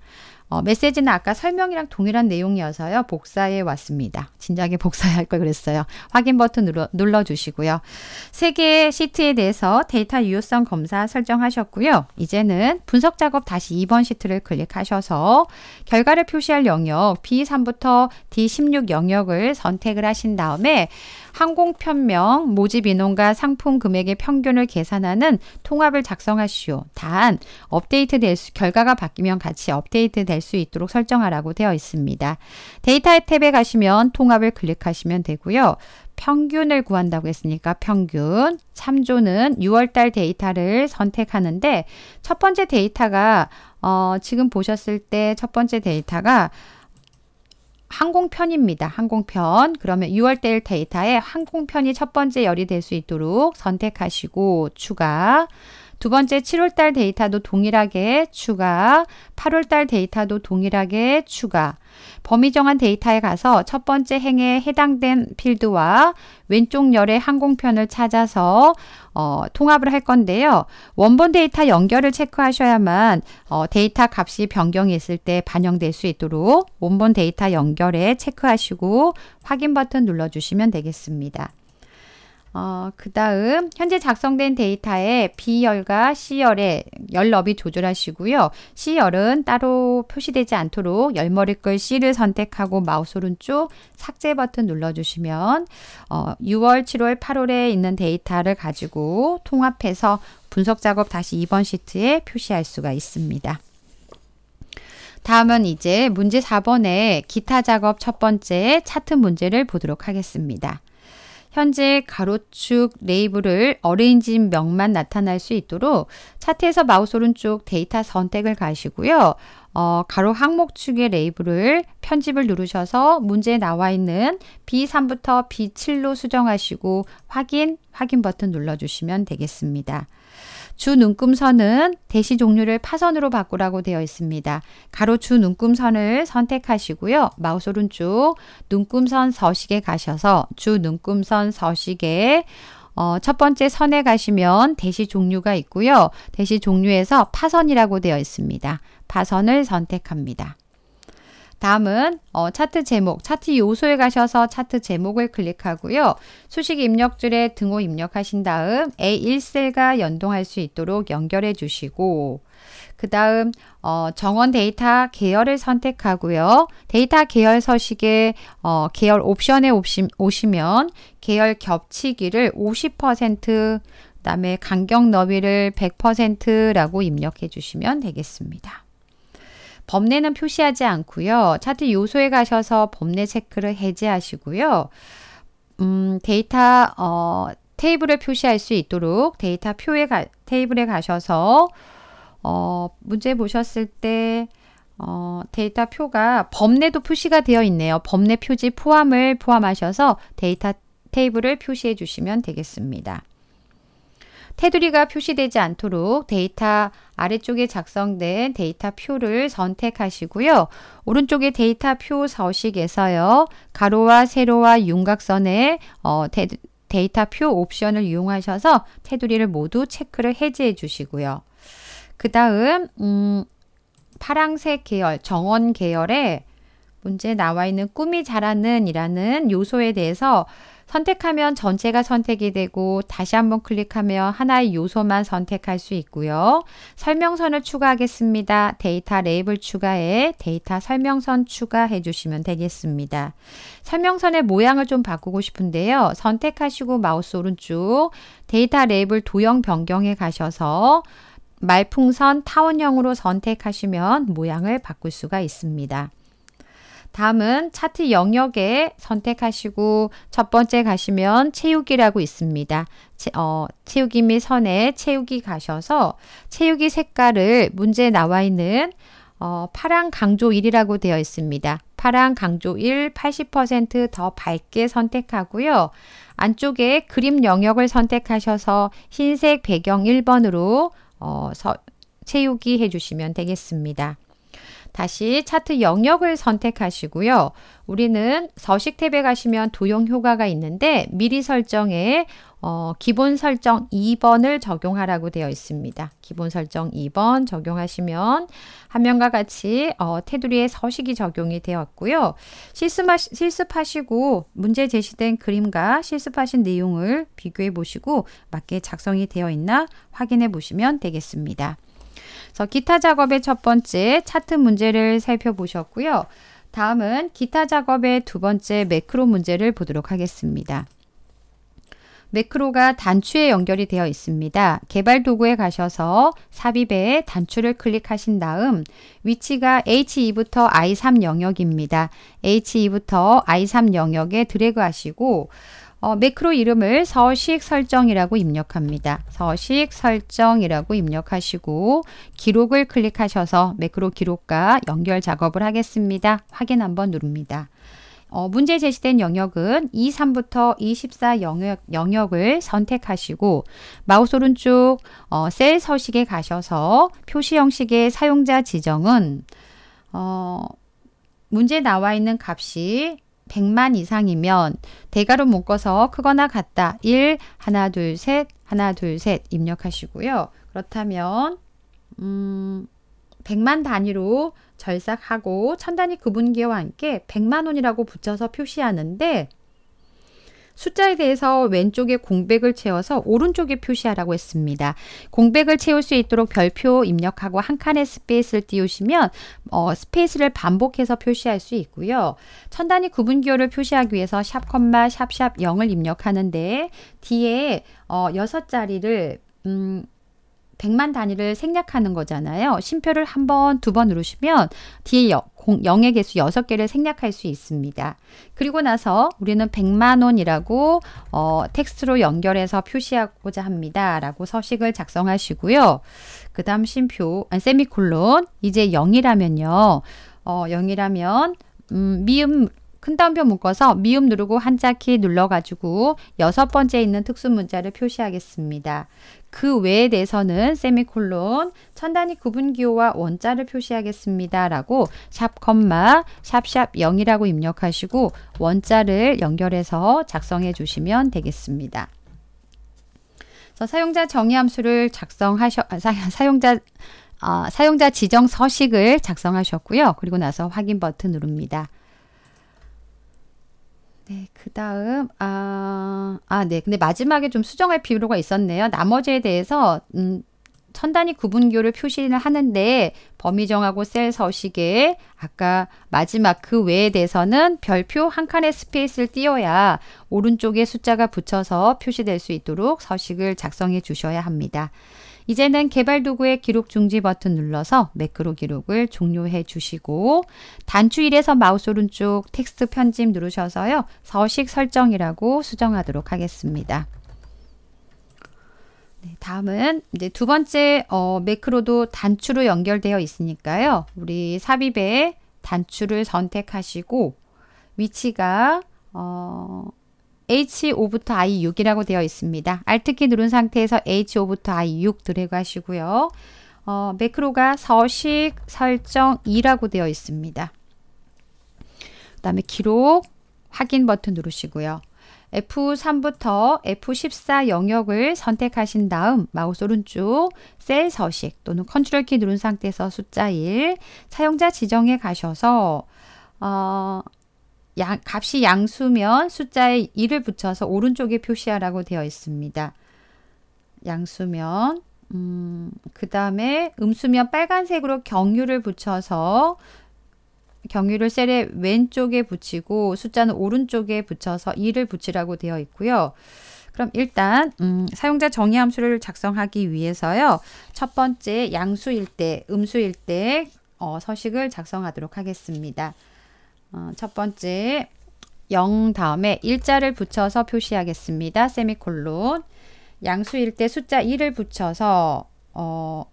어, 메시지는 아까 설명이랑 동일한 내용이어서요. 복사해 왔습니다. 진작에 복사해야 할 걸 그랬어요. 확인 버튼 눌러, 주시고요. 세 개의 시트에 대해서 데이터 유효성 검사 설정하셨고요. 이제는 분석 작업 다시 2번 시트를 클릭하셔서 결과를 표시할 영역 B3부터 D16 영역을 선택을 하신 다음에 항공편명, 모집 인원과 상품 금액의 평균을 계산하는 통합을 작성하시오. 단, 업데이트 될 수, 결과가 바뀌면 같이 업데이트 될 수 있도록 설정하라고 되어 있습니다. 데이터 탭에 가시면 통합을 클릭하시면 되고요. 평균을 구한다고 했으니까 평균, 참조는 6월달 데이터를 선택하는데 첫 번째 데이터가 어, 지금 보셨을 때 첫 번째 데이터가 항공편입니다. 항공편. 그러면 6월대일 데이터에 항공편이 첫 번째 열이 될 수 있도록 선택하시고 추가 두 번째 7월달 데이터도 동일하게 추가, 8월달 데이터도 동일하게 추가. 범위 정한 데이터에 가서 첫 번째 행에 해당된 필드와 왼쪽 열의 항공편을 찾아서 어, 통합을 할 건데요. 원본 데이터 연결을 체크하셔야만 어, 데이터 값이 변경했을때 반영될 수 있도록 원본 데이터 연결에 체크하시고 확인 버튼 눌러주시면 되겠습니다. 어, 그 다음 현재 작성된 데이터에 B열과 C열의 열 너비 조절하시고요. C열은 따로 표시되지 않도록 열머리 글 C를 선택하고 마우스 오른쪽 삭제 버튼 눌러주시면 어, 6월, 7월, 8월에 있는 데이터를 가지고 통합해서 분석 작업 다시 2번 시트에 표시할 수가 있습니다. 다음은 이제 문제 4번의 기타 작업 첫 번째 차트 문제를 보도록 하겠습니다. 현재 가로축 레이블을 어레인지인 명만 나타날 수 있도록 차트에서 마우스 오른쪽 데이터 선택을 가시고요. 어, 가로 항목축의 레이블을 편집을 누르셔서 문제에 나와 있는 B3부터 B7로 수정하시고 확인, 확인 버튼 눌러주시면 되겠습니다. 주 눈금선은 대시 종류를 파선으로 바꾸라고 되어 있습니다. 가로 주 눈금선을 선택하시고요. 마우스 오른쪽 눈금선 서식에 가셔서 주 눈금선 서식에 어, 첫 번째 선에 가시면 대시 종류가 있고요. 대시 종류에서 파선이라고 되어 있습니다. 파선을 선택합니다. 다음은 어, 차트 제목, 차트 요소에 가셔서 차트 제목을 클릭하고요. 수식 입력줄에 등호 입력하신 다음 A1셀과 연동할 수 있도록 연결해 주시고 그 다음 어, 정원 데이터 계열을 선택하고요. 데이터 계열 서식에 어, 계열 옵션에 오시, 면 계열 겹치기를 50%그 다음에 간격 너비를 100%라고 입력해 주시면 되겠습니다. 범례는 표시하지 않고요. 차트 요소에 가셔서 범례 체크를 해제하시고요. 음, 데이터 어, 테이블에 표시할 수 있도록 데이터 표에 가, 테이블에 가셔서 어, 문제 보셨을 때 어, 데이터 표가 범례도 표시가 되어 있네요. 범례 표지 포함을 포함하셔서 데이터 테이블을 표시해 주시면 되겠습니다. 테두리가 표시되지 않도록 데이터 아래쪽에 작성된 데이터 표를 선택하시고요. 오른쪽에 데이터 표 서식에서요. 가로와 세로와 윤곽선의 어, 데, 데이터 표 옵션을 이용하셔서 테두리를 모두 체크를 해제해 주시고요. 그 다음 음, 파랑색 계열, 정원 계열에 문제 나와 있는 꿈이 자라는 이라는 요소에 대해서 선택하면 전체가 선택이 되고 다시 한번 클릭하면 하나의 요소만 선택할 수 있고요. 설명선을 추가하겠습니다. 데이터 레이블 추가에 데이터 설명선 추가해 주시면 되겠습니다. 설명선의 모양을 좀 바꾸고 싶은데요. 선택하시고 마우스 오른쪽 데이터 레이블 도형 변경에 가셔서 말풍선 타원형으로 선택하시면 모양을 바꿀 수가 있습니다. 다음은 차트 영역에 선택하시고 첫 번째 가시면 채우기라고 있습니다. 채, 어, 채우기 및 선에 채우기 가셔서 채우기 색깔을 문제에 나와 있는 어, 파랑 강조 1이라고 되어 있습니다. 파랑 강조 1 80%더 밝게 선택하고요. 안쪽에 그림 영역을 선택하셔서 흰색 배경 1번으로 어, 서, 채우기 해주시면 되겠습니다. 다시 차트 영역을 선택하시고요. 우리는 서식 탭에 가시면 도용 효과가 있는데 미리 설정에 어, 기본 설정 2번을 적용하라고 되어 있습니다. 기본 설정 2번 적용하시면 화면과 같이 어, 테두리에 서식이 적용이 되었고요. 실습하, 실습하시고 문제 제시된 그림과 실습하신 내용을 비교해 보시고 맞게 작성이 되어 있나 확인해 보시면 되겠습니다. 그래서 기타 작업의 첫 번째 차트 문제를 살펴보셨고요. 다음은 기타 작업의 두 번째 매크로 문제를 보도록 하겠습니다. 매크로가 단추에 연결이 되어 있습니다. 개발 도구에 가셔서 삽입에 단추를 클릭하신 다음 위치가 H2부터 I3 영역입니다. H2부터 I3 영역에 드래그 하시고 어, 매크로 이름을 서식 설정이라고 입력합니다. 서식 설정이라고 입력하시고 기록을 클릭하셔서 매크로 기록과 연결 작업을 하겠습니다. 확인 한번 누릅니다. 어, 문제 제시된 영역은 23부터 24 영역, 영역을 선택하시고 마우스 오른쪽 어, 셀 서식에 가셔서 표시 형식의 사용자 지정은 어, 문제 나와 있는 값이 100만 이상이면 대괄호 묶어서 크거나 같다. 1, 하나, 둘, 셋, 하나, 둘, 셋 입력하시고요. 그렇다면 음, 100만 단위로 절삭하고 천 단위 구분기와 함께 100만 원이라고 붙여서 표시하는데 숫자에 대해서 왼쪽에 공백을 채워서 오른쪽에 표시하라고 했습니다. 공백을 채울 수 있도록 별표 입력하고 한 칸의 스페이스를 띄우시면 어, 스페이스를 반복해서 표시할 수 있고요. 천 단위 구분기호를 표시하기 위해서 샵 콤마 샵샵 0을 입력하는데 뒤에 어, 6자리를 음, 100만 단위를 생략하는 거잖아요. 쉼표를 한 번, 두 번 누르시면 뒤에 0의 개수 6개를 생략할 수 있습니다. 그리고 나서 우리는 100만 원이라고 어, 텍스트로 연결해서 표시하고자 합니다. 라고 서식을 작성하시고요. 그 다음 쉼표, 아니, 세미콜론, 이제 0이라면요. 어, 0이라면 음, 미음 큰따옴표 묶어서 미음 누르고 한자키 눌러가지고 여섯 번째 있는 특수문자를 표시하겠습니다. 그 외에 대해서는 세미콜론, 천단위 구분기호와 원자를 표시하겠습니다. 라고 샵 컴마 샵샵 0이라고 입력하시고 원자를 연결해서 작성해 주시면 되겠습니다. 사용자 정의 함수를 작성하셔 아, 사용자 어, 사용자 지정 서식을 작성하셨고요. 그리고 나서 확인 버튼 누릅니다. 네, 그 다음, 아, 아, 네. 근데 마지막에 좀 수정할 필요가 있었네요. 나머지에 대해서, 음, 천 단위 구분교를 표시를 하는데 범위 정하고 셀 서식에 아까 마지막 그 외에 대해서는 별표 한 칸의 스페이스를 띄워야 오른쪽에 숫자가 붙여서 표시될 수 있도록 서식을 작성해 주셔야 합니다. 이제는 개발 도구의 기록 중지 버튼 눌러서 매크로 기록을 종료해 주시고 단추1에서 마우스 오른쪽 텍스트 편집 누르셔서요. 서식 설정이라고 수정하도록 하겠습니다. 네, 다음은 이제 두 번째 어, 매크로도 단추로 연결되어 있으니까요. 우리 삽입에 단추를 선택하시고 위치가 어, H5부터 I6이라고 되어 있습니다. 알트키 누른 상태에서 H5부터 I6 드래그 하시고요. 어, 매크로가 서식 설정 2라고 되어 있습니다. 그 다음에 기록 확인 버튼 누르시고요. F3부터 F14 영역을 선택하신 다음 마우스 오른쪽 셀 서식 또는 컨트롤 키 누른 상태에서 숫자 1 사용자 지정에 가셔서 어, 양, 값이 양수면 숫자에 1을 붙여서 오른쪽에 표시하라고 되어 있습니다. 양수면 음, 그 다음에 음수면 빨간색으로 경유를 붙여서 경유를 셀의 왼쪽에 붙이고 숫자는 오른쪽에 붙여서 2를 붙이라고 되어 있고요. 그럼 일단 음, 사용자 정의 함수를 작성하기 위해서요. 첫 번째 양수일 때, 음수일 때 어, 서식을 작성하도록 하겠습니다. 어, 첫 번째 0 다음에 일자를 붙여서 표시하겠습니다. 세미콜론 양수일 때 숫자 1을 붙여서 어,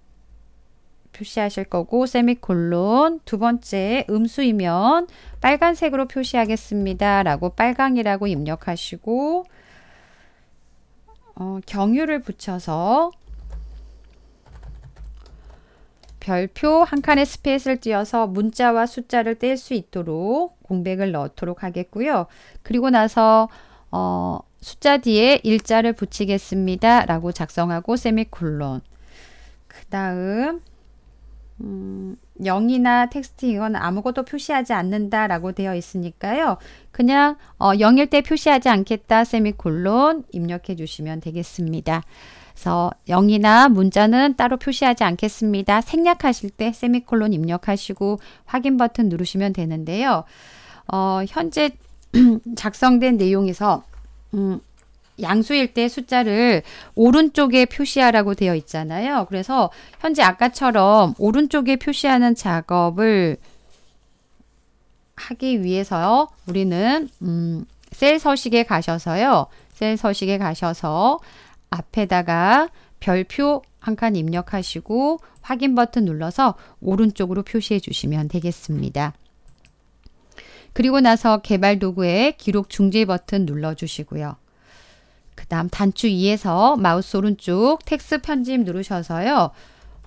표시하실 거고 세미콜론 두 번째 음수이면 빨간색으로 표시하겠습니다. 라고 빨강이라고 입력하시고 어, 경유를 붙여서 별표 한 칸의 스페이스를 띄어서 문자와 숫자를 뗄 수 있도록 공백을 넣도록 하겠고요. 그리고 나서 어, 숫자 뒤에 일자를 붙이겠습니다. 라고 작성하고 세미콜론 그 다음 음, 0이나 텍스트 이건 아무것도 표시하지 않는다 라고 되어 있으니까요. 그냥 어, 0일 때 표시하지 않겠다 세미콜론 입력해 주시면 되겠습니다. 그래서 0이나 문자는 따로 표시하지 않겠습니다. 생략하실 때 세미콜론 입력하시고 확인 버튼 누르시면 되는데요. 어, 현재 작성된 내용에서 음, 양수일 때 숫자를 오른쪽에 표시하라고 되어 있잖아요. 그래서 현재 아까처럼 오른쪽에 표시하는 작업을 하기 위해서 우리는 음, 셀 서식에 가셔서요. 셀 서식에 가셔서 앞에다가 별표 한 칸 입력하시고 확인 버튼 눌러서 오른쪽으로 표시해 주시면 되겠습니다. 그리고 나서 개발 도구에 기록 중지 버튼 눌러주시고요. 그 다음 단추 2에서 마우스 오른쪽 텍스 편집 누르셔서요.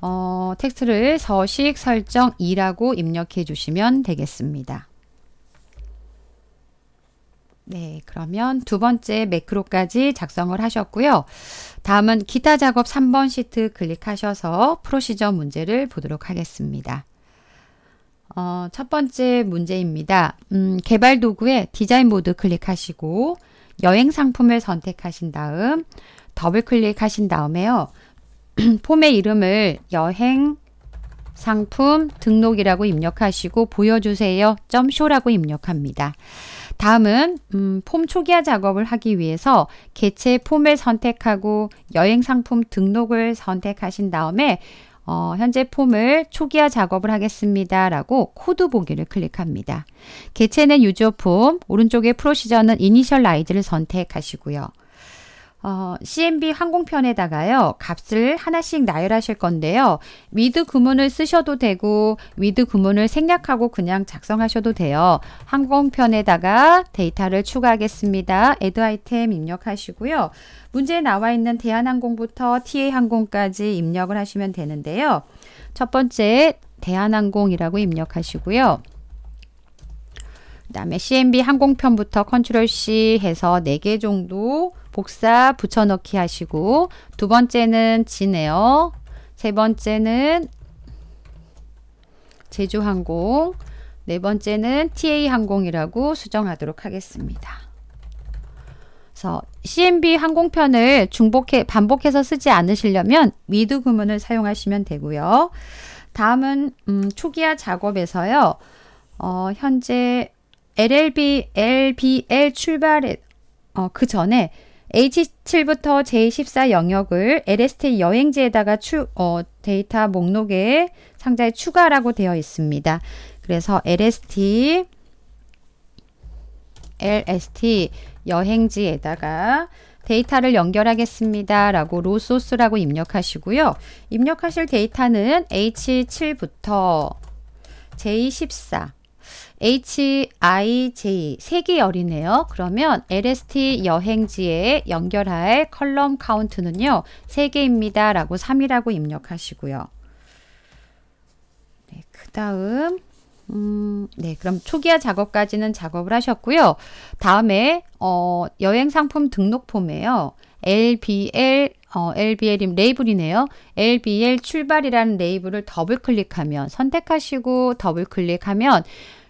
어, 텍스를 서식 설정 2라고 입력해 주시면 되겠습니다. 네, 그러면 두 번째 매크로까지 작성을 하셨고요. 다음은 기타 작업 3번 시트 클릭하셔서 프로시저 문제를 보도록 하겠습니다. 어, 첫 번째 문제입니다. 음, 개발 도구에 디자인 모드 클릭하시고 여행 상품을 선택하신 다음 더블 클릭하신 다음에요. 폼의 이름을 여행 상품 등록이라고 입력하시고 보여주세요. 점쇼라고 입력합니다. 다음은 음, 폼 초기화 작업을 하기 위해서 개체 폼을 선택하고 여행 상품 등록을 선택하신 다음에 어, 현재 폼을 초기화 작업을 하겠습니다. 라고 코드 보기를 클릭합니다. 개체는 유저 폼, 오른쪽에 프로시저는 이니셜라이즈를 선택하시고요. 어, CMB 항공편에다가요, 값을 하나씩 나열하실 건데요. 위드 구문을 쓰셔도 되고, 위드 구문을 생략하고 그냥 작성하셔도 돼요. 항공편에다가 데이터를 추가하겠습니다. 애드 아이템 입력하시고요. 문제에 나와 있는 대한항공부터 TA항공까지 입력을 하시면 되는데요. 첫 번째, 대한항공이라고 입력하시고요. 그 다음에 CMB 항공편부터 컨트롤 C 해서 4개 정도 복사 붙여넣기 하시고 두 번째는 진네요세 번째는 제주항공 네 번째는 TA항공이라고 수정하도록 하겠습니다. CMB 항공편을 중복해 반복해서 쓰지 않으시려면 위드 구문을 사용하시면 되고요. 다음은 음, 초기화 작업에서요. 어, 현재 LLB, LBL 출발에 어, 그 전에 H7부터 J14 영역을 LST 여행지에다가 추, 어, 데이터 목록에 상자에 추가라고 되어 있습니다. 그래서 LST LST 여행지에다가 데이터를 연결하겠습니다. 라고 로소스라고 입력하시고요. 입력하실 데이터는 H7부터 J14 HIJ 색이 열이네요. 그러면 LST 여행지에 연결할 컬럼 카운트는요. 3개입니다. 라고 3이라고 입력하시고요. 네, 그 다음 음, 네, 그럼 초기화 작업까지는 작업을 하셨고요. 다음에 어, 여행 상품 등록 폼에요. LBL 어, LBL이 레이블이네요. LBL 출발이라는 레이블을 더블 클릭하면 선택하시고 더블 클릭하면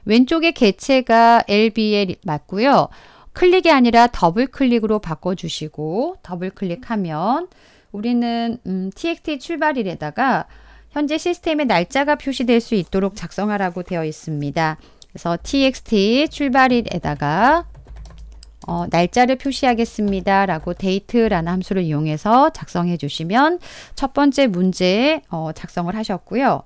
왼쪽에 개체가 l b 에 맞고요. 클릭이 아니라 더블 클릭으로 바꿔주시고 더블 클릭하면 우리는 음, TXT 출발일에다가 현재 시스템의 날짜가 표시될 수 있도록 작성하라고 되어 있습니다. 그래서 txt 출발일에다가 어, 날짜를 표시하겠습니다. 라고 데이트라는 함수를 이용해서 작성해 주시면 첫 번째 문제 어, 작성을 하셨고요.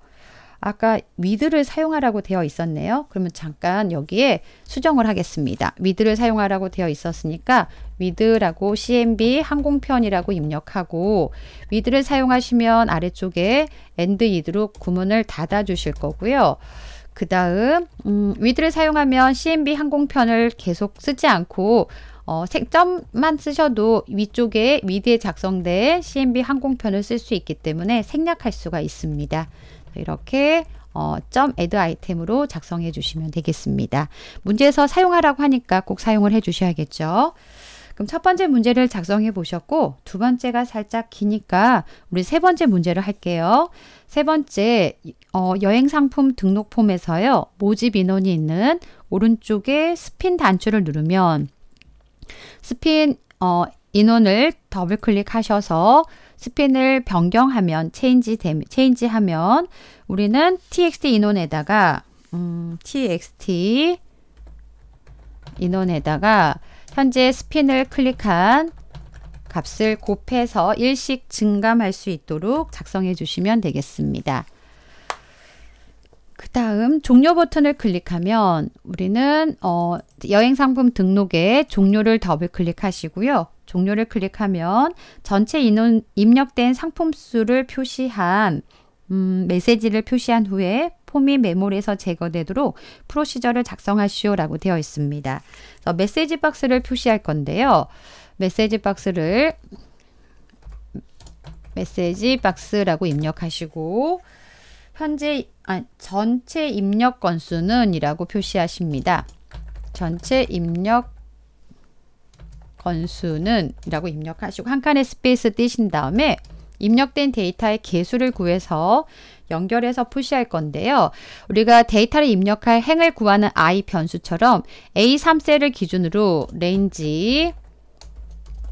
아까 위드를 사용하라고 되어 있었네요. 그러면 잠깐 여기에 수정을 하겠습니다. 위드를 사용하라고 되어 있었으니까 위드라고 CMB 항공편이라고 입력하고 위드를 사용하시면 아래쪽에 and 이드로 구문을 닫아 주실 거고요. 그 다음 음, 위드를 사용하면 CMB 항공편을 계속 쓰지 않고 어, 색점만 쓰셔도 위쪽에 위드에 작성된 CMB 항공편을 쓸 수 있기 때문에 생략할 수가 있습니다. 이렇게 어, 점 add 아이템으로 작성해 주시면 되겠습니다. 문제에서 사용하라고 하니까 꼭 사용을 해 주셔야겠죠. 그럼 첫 번째 문제를 작성해 보셨고 두 번째가 살짝 기니까 우리 세 번째 문제를 할게요. 세 번째 어, 여행 상품 등록 폼에서요. 모집 인원이 있는 오른쪽에 스핀 단추를 누르면 스핀 어, 인원을 더블 클릭하셔서 스핀을 변경하면 체인지 되, 체인지하면 우리는 txt 인원에다가 음, txt 인원에다가 현재 스핀을 클릭한 값을 곱해서 일식 증감할 수 있도록 작성해 주시면 되겠습니다. 그 다음 종료 버튼을 클릭하면 우리는 어, 여행 상품 등록에 종료를 더블 클릭하시고요. 종료를 클릭하면 전체 인원 입력된 상품 수를 표시한 음, 메시지를 표시한 후에 폼이 메모리에서 제거되도록 프로시저를 작성하시오라고 되어 있습니다. 그래서 메시지 박스를 표시할 건데요. 메시지 박스를 메시지 박스라고 입력하시고 현재 아, 전체 입력 건수는 이라고 표시하십니다. 전체 입력 건수는 이라고 입력하시고 한 칸의 스페이스 띄신 다음에 입력된 데이터의 개수를 구해서 연결해서 푸시할 건데요. 우리가 데이터를 입력할 행을 구하는 i 변수처럼 A3셀을 기준으로 레인지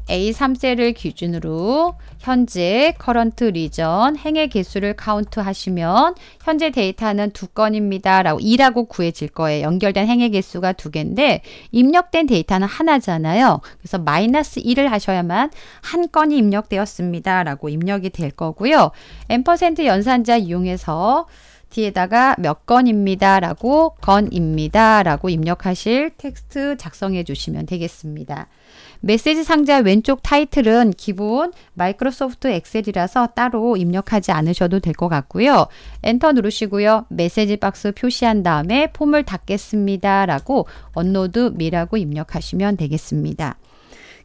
A3셀을 기준으로 현재 커런트 리전 행의 개수를 카운트 하시면 현재 데이터는 두 건입니다. 라고 2라고 구해질 거예요. 연결된 행의 개수가 두 개인데 입력된 데이터는 하나잖아요. 그래서 마이너스 1을 하셔야만 한 건이 입력되었습니다. 라고 입력이 될 거고요. n% 연산자 이용해서 뒤에다가 몇 건입니다 라고 건입니다 라고 입력하실 텍스트 작성해 주시면 되겠습니다. 메시지 상자 왼쪽 타이틀은 기본 마이크로소프트 엑셀이라서 따로 입력하지 않으셔도 될 것 같고요. 엔터 누르시고요. 메시지 박스 표시한 다음에 폼을 닫겠습니다. 라고 언로드 미라고 입력하시면 되겠습니다.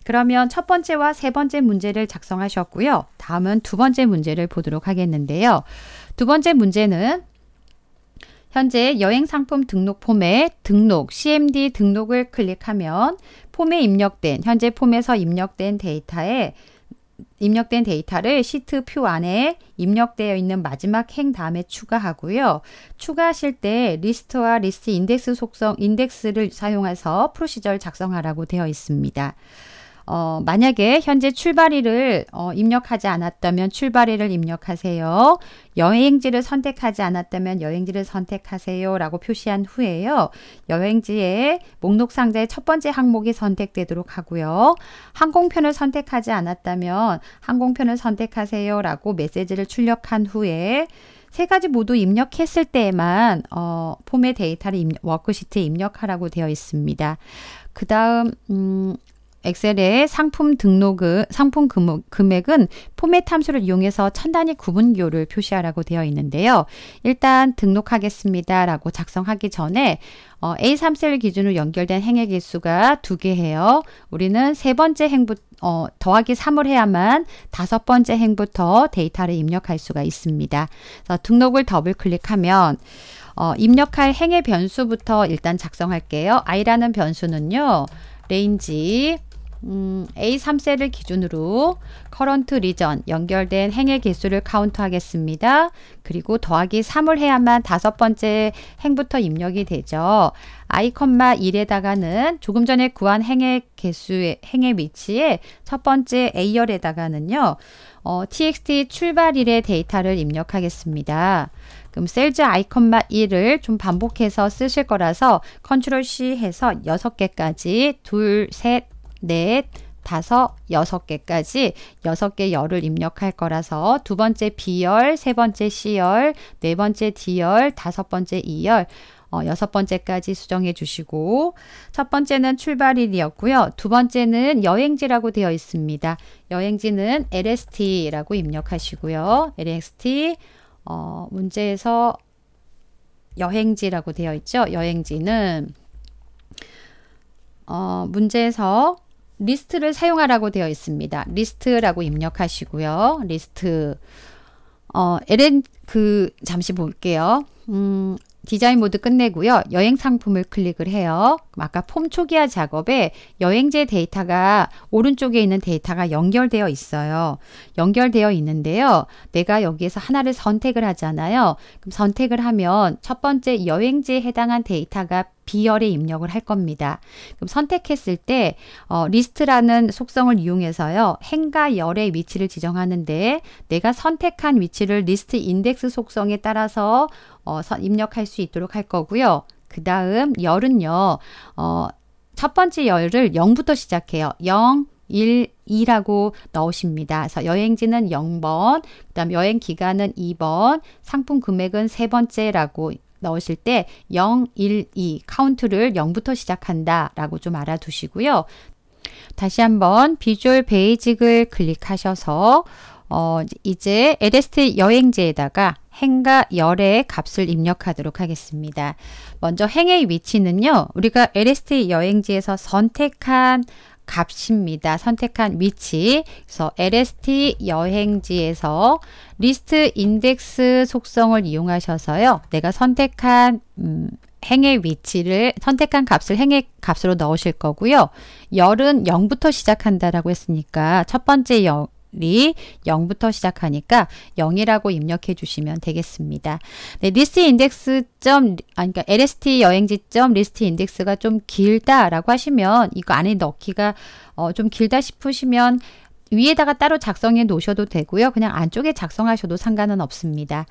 그러면 첫 번째와 세 번째 문제를 작성하셨고요. 다음은 두 번째 문제를 보도록 하겠는데요. 두 번째 문제는 현재 여행 상품 등록 폼에 등록, CMD 등록을 클릭하면 폼에 입력된 현재 폼에서 입력된 데이터에 입력된 데이터를 시트 표 안에 입력되어 있는 마지막 행 다음에 추가하고요. 추가하실 때 리스트와 리스트 인덱스 속성 인덱스를 사용해서 프로시저를 작성하라고 되어 있습니다. 어, 만약에 현재 출발일을 어, 입력하지 않았다면 출발일을 입력하세요. 여행지를 선택하지 않았다면 여행지를 선택하세요. 라고 표시한 후에요. 여행지에 목록 상자의 첫 번째 항목이 선택되도록 하고요. 항공편을 선택하지 않았다면 항공편을 선택하세요. 라고 메시지를 출력한 후에 세 가지 모두 입력했을 때에만 어, 폼의 데이터를 입 워크시트에 입력하라고 되어 있습니다. 그 다음 음, 엑셀의 상품 등록은 상품 금액은 포맷 함수를 이용해서 천 단위 구분교를 표시하라고 되어 있는데요. 일단 등록하겠습니다라고 작성하기 전에 어, A3셀 기준으로 연결된 행의 개수가 두 개예요. 우리는 세 번째 행부 어, 더하기 3을 해야만 다섯 번째 행부터 데이터를 입력할 수가 있습니다. 그래서 등록을 더블 클릭하면 어, 입력할 행의 변수부터 일단 작성할게요. i라는 변수는요. 레인지 음, A3셀을 기준으로 커런트 리전 연결된 행의 개수를 카운트하겠습니다. 그리고 더하기 3을 해야만 다섯 번째 행부터 입력이 되죠. i, 1에다가는 조금 전에 구한 행의 개수의 행의 위치에 첫 번째 A열에다가는요. 어, txt 출발일의 데이터를 입력하겠습니다. 그럼 셀즈 아 1을 좀 반복해서 쓰실 거라서 컨트롤 C 해서 6개까지 둘, 셋, 넷, 다섯, 여섯 개까지 여섯 개 열을 입력할 거라서 두 번째 B열, 세 번째 C열, 네 번째 D열, 다섯 번째 E열, 어, 여섯 번째까지 수정해 주시고 첫 번째는 출발일이었고요. 두 번째는 여행지라고 되어 있습니다. 여행지는 LST라고 입력하시고요. LST 어, 문제에서 여행지라고 되어 있죠. 여행지는 어, 문제에서 리스트를 사용하라고 되어 있습니다. 리스트라고 입력하시고요. 리스트 어, LN 그 잠시 볼게요. 음, 디자인 모드 끝내고요. 여행 상품을 클릭을 해요. 아까 폼 초기화 작업에 여행제 데이터가 오른쪽에 있는 데이터가 연결되어 있어요. 연결되어 있는데요. 내가 여기에서 하나를 선택을 하잖아요. 그럼 선택을 하면 첫 번째 여행지에 해당한 데이터가 비열에 입력을 할 겁니다. 그럼 선택했을 때 어, 리스트라는 속성을 이용해서요. 행과 열의 위치를 지정하는데 내가 선택한 위치를 리스트 인덱스 속성에 따라서 어, 입력할 수 있도록 할 거고요. 그 다음 열은요. 어, 첫 번째 열을 0부터 시작해요. 0, 1, 2라고 넣으십니다. 그래서 여행지는 0번, 그 다음 여행 기간은 2번, 상품 금액은 세 번째라고 넣으실 때 0, 1, 2 카운트를 0부터 시작한다 라고 좀 알아두시고요. 다시 한번 비주얼 베이직을 클릭하셔서 어, 이제 에데스트 여행지에다가 행과 열의 값을 입력하도록 하겠습니다. 먼저 행의 위치는요. 우리가 LST 여행지에서 선택한 값입니다. 선택한 위치. 그래서 LST 여행지에서 리스트 인덱스 속성을 이용하셔서요. 내가 선택한 음, 행의 위치를 선택한 값을 행의 값으로 넣으실 거고요. 열은 0부터 시작한다라고 했으니까 첫 번째 리 0부터 시작하니까 0이라고 입력해 주시면 되겠습니다. 네, 리스트 인덱스 점, 아, 그러니까 LST 여행지 점 리스트 인덱스가 좀 길다라고 하시면 이거 안에 넣기가 어, 좀 길다 싶으시면 위에다가 따로 작성해 놓으셔도 되고요. 그냥 안쪽에 작성하셔도 상관은 없습니다.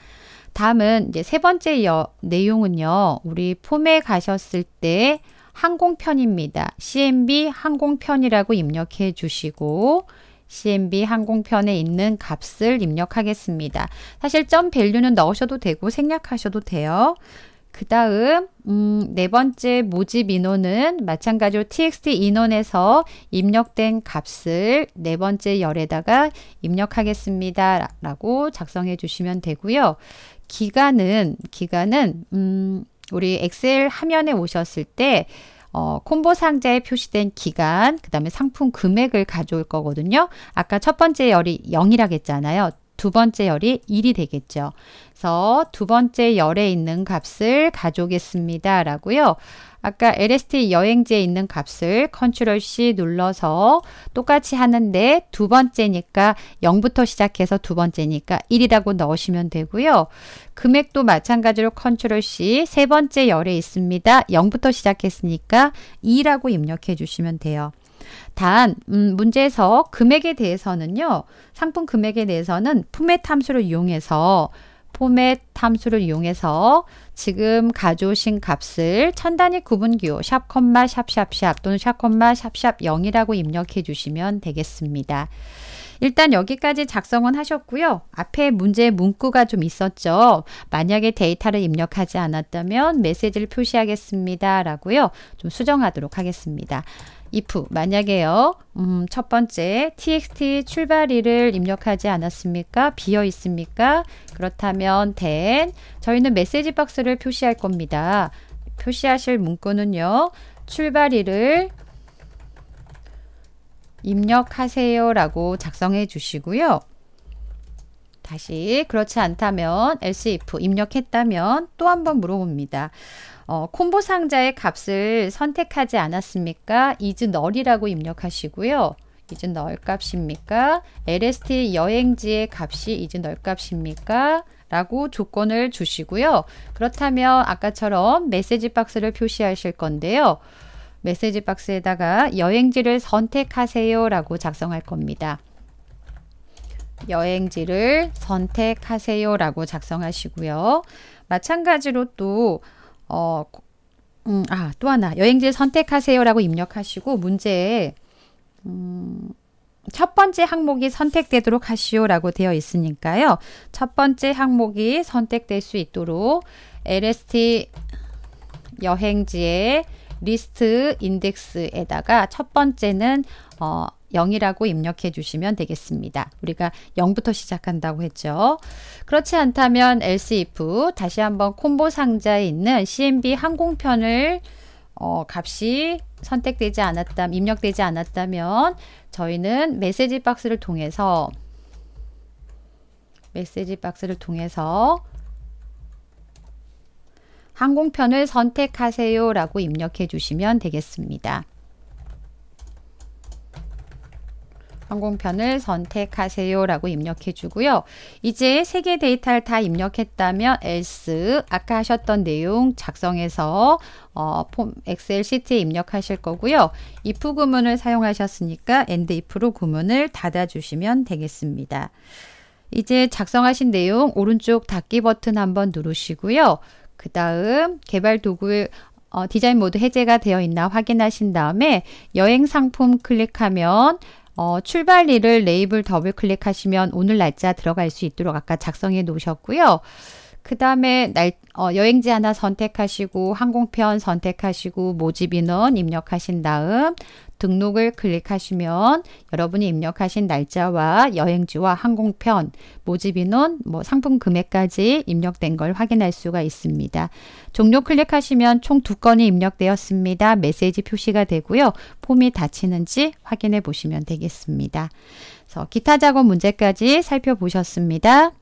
다음은 이제 세 번째 여, 내용은요. 우리 폼에 가셨을 때 항공편입니다. CMB 항공편이라고 입력해 주시고 CMB 항공편에 있는 값을 입력하겠습니다. 사실 점 밸류는 넣으셔도 되고 생략하셔도 돼요. 그 다음 음, 네 번째 모집 인원은 마찬가지로 txt 인원에서 입력된 값을 네 번째 열에다가 입력하겠습니다. 라고 작성해 주시면 되고요. 기간은 기간은 음, 우리 엑셀 화면에 오셨을 때 어, 콤보 상자에 표시된 기간, 그 다음에 상품 금액을 가져올 거거든요. 아까 첫 번째 열이 0이라고 했잖아요. 두 번째 열이 1이 되겠죠. 그래서 두 번째 열에 있는 값을 가져오겠습니다. 라고요. 아까 LST 여행지에 있는 값을 컨트롤 C 눌러서 똑같이 하는데 두 번째니까 0부터 시작해서 두 번째니까 1이라고 넣으시면 되고요. 금액도 마찬가지로 컨트롤 C 세 번째 열에 있습니다. 0부터 시작했으니까 2라고 입력해 주시면 돼요. 단 음, 문제에서 금액에 대해서는요. 상품 금액에 대해서는 품의 탐수를 이용해서 포맷 함수를 이용해서 지금 가져오신 값을 천단위 구분기호 샵 콤마 샵 샵 샵 또는 샵 콤마 샵 샵 0이라고 입력해 주시면 되겠습니다. 일단 여기까지 작성은 하셨고요. 앞에 문제 문구가 좀 있었죠. 만약에 데이터를 입력하지 않았다면 메시지를 표시하겠습니다. 라고요. 좀 수정하도록 하겠습니다. if 만약에요. 음, 첫 번째 txt 출발일을 입력하지 않았습니까? 비어 있습니까? 그렇다면 then 저희는 메시지 박스를 표시할 겁니다. 표시하실 문구는요. 출발일을 입력하세요라고 작성해 주시고요. 다시 그렇지 않다면 else if 입력했다면 또 한번 물어봅니다. 어, 콤보 상자의 값을 선택하지 않았습니까? 이즈 널이라고 입력하시고요. 이즈 널 값입니까? LST 여행지의 값이 이즈 널 값입니까? 라고 조건을 주시고요. 그렇다면 아까처럼 메시지 박스를 표시하실 건데요. 메시지 박스에다가 여행지를 선택하세요 라고 작성할 겁니다. 여행지를 선택하세요 라고 작성하시고요. 마찬가지로 또 어, 음, 아, 또 하나. 여행지를 선택하세요라고 입력하시고 문제에 음, 첫 번째 항목이 선택되도록 하시오라고 되어 있으니까요. 첫 번째 항목이 선택될 수 있도록 LST 여행지에 리스트 인덱스에다가 첫 번째는 어, 0이라고 입력해 주시면 되겠습니다. 우리가 0부터 시작한다고 했죠. 그렇지 않다면 else if 다시 한번 콤보 상자에 있는 CMB 항공편을 어, 값이 선택되지 않았다 입력되지 않았다면 저희는 메시지 박스를 통해서 메시지 박스를 통해서 항공편을 선택하세요 라고 입력해 주시면 되겠습니다. 항공편을 선택하세요 라고 입력해 주고요. 이제 세 개 데이터를 다 입력했다면 else 아까 하셨던 내용 작성해서 어, 폼 엑셀 시트에 입력하실 거고요. if 구문을 사용하셨으니까 and if로 구문을 닫아 주시면 되겠습니다. 이제 작성하신 내용 오른쪽 닫기 버튼 한번 누르시고요. 그 다음 개발 도구 어, 디자인 모드 해제가 되어 있나 확인하신 다음에 여행 상품 클릭하면 어, 출발일을 레이블 더블 클릭하시면 오늘 날짜 들어갈 수 있도록 아까 작성해 놓으셨고요. 그 다음에 어, 여행지 하나 선택하시고 항공편 선택하시고 모집 인원 입력하신 다음 등록을 클릭하시면 여러분이 입력하신 날짜와 여행지와 항공편, 모집 인원, 뭐 상품 금액까지 입력된 걸 확인할 수가 있습니다. 종료 클릭하시면 총 두 건이 입력되었습니다. 메시지 표시가 되고요. 폼이 닫히는지 확인해 보시면 되겠습니다. 기타 작업 문제까지 살펴보셨습니다.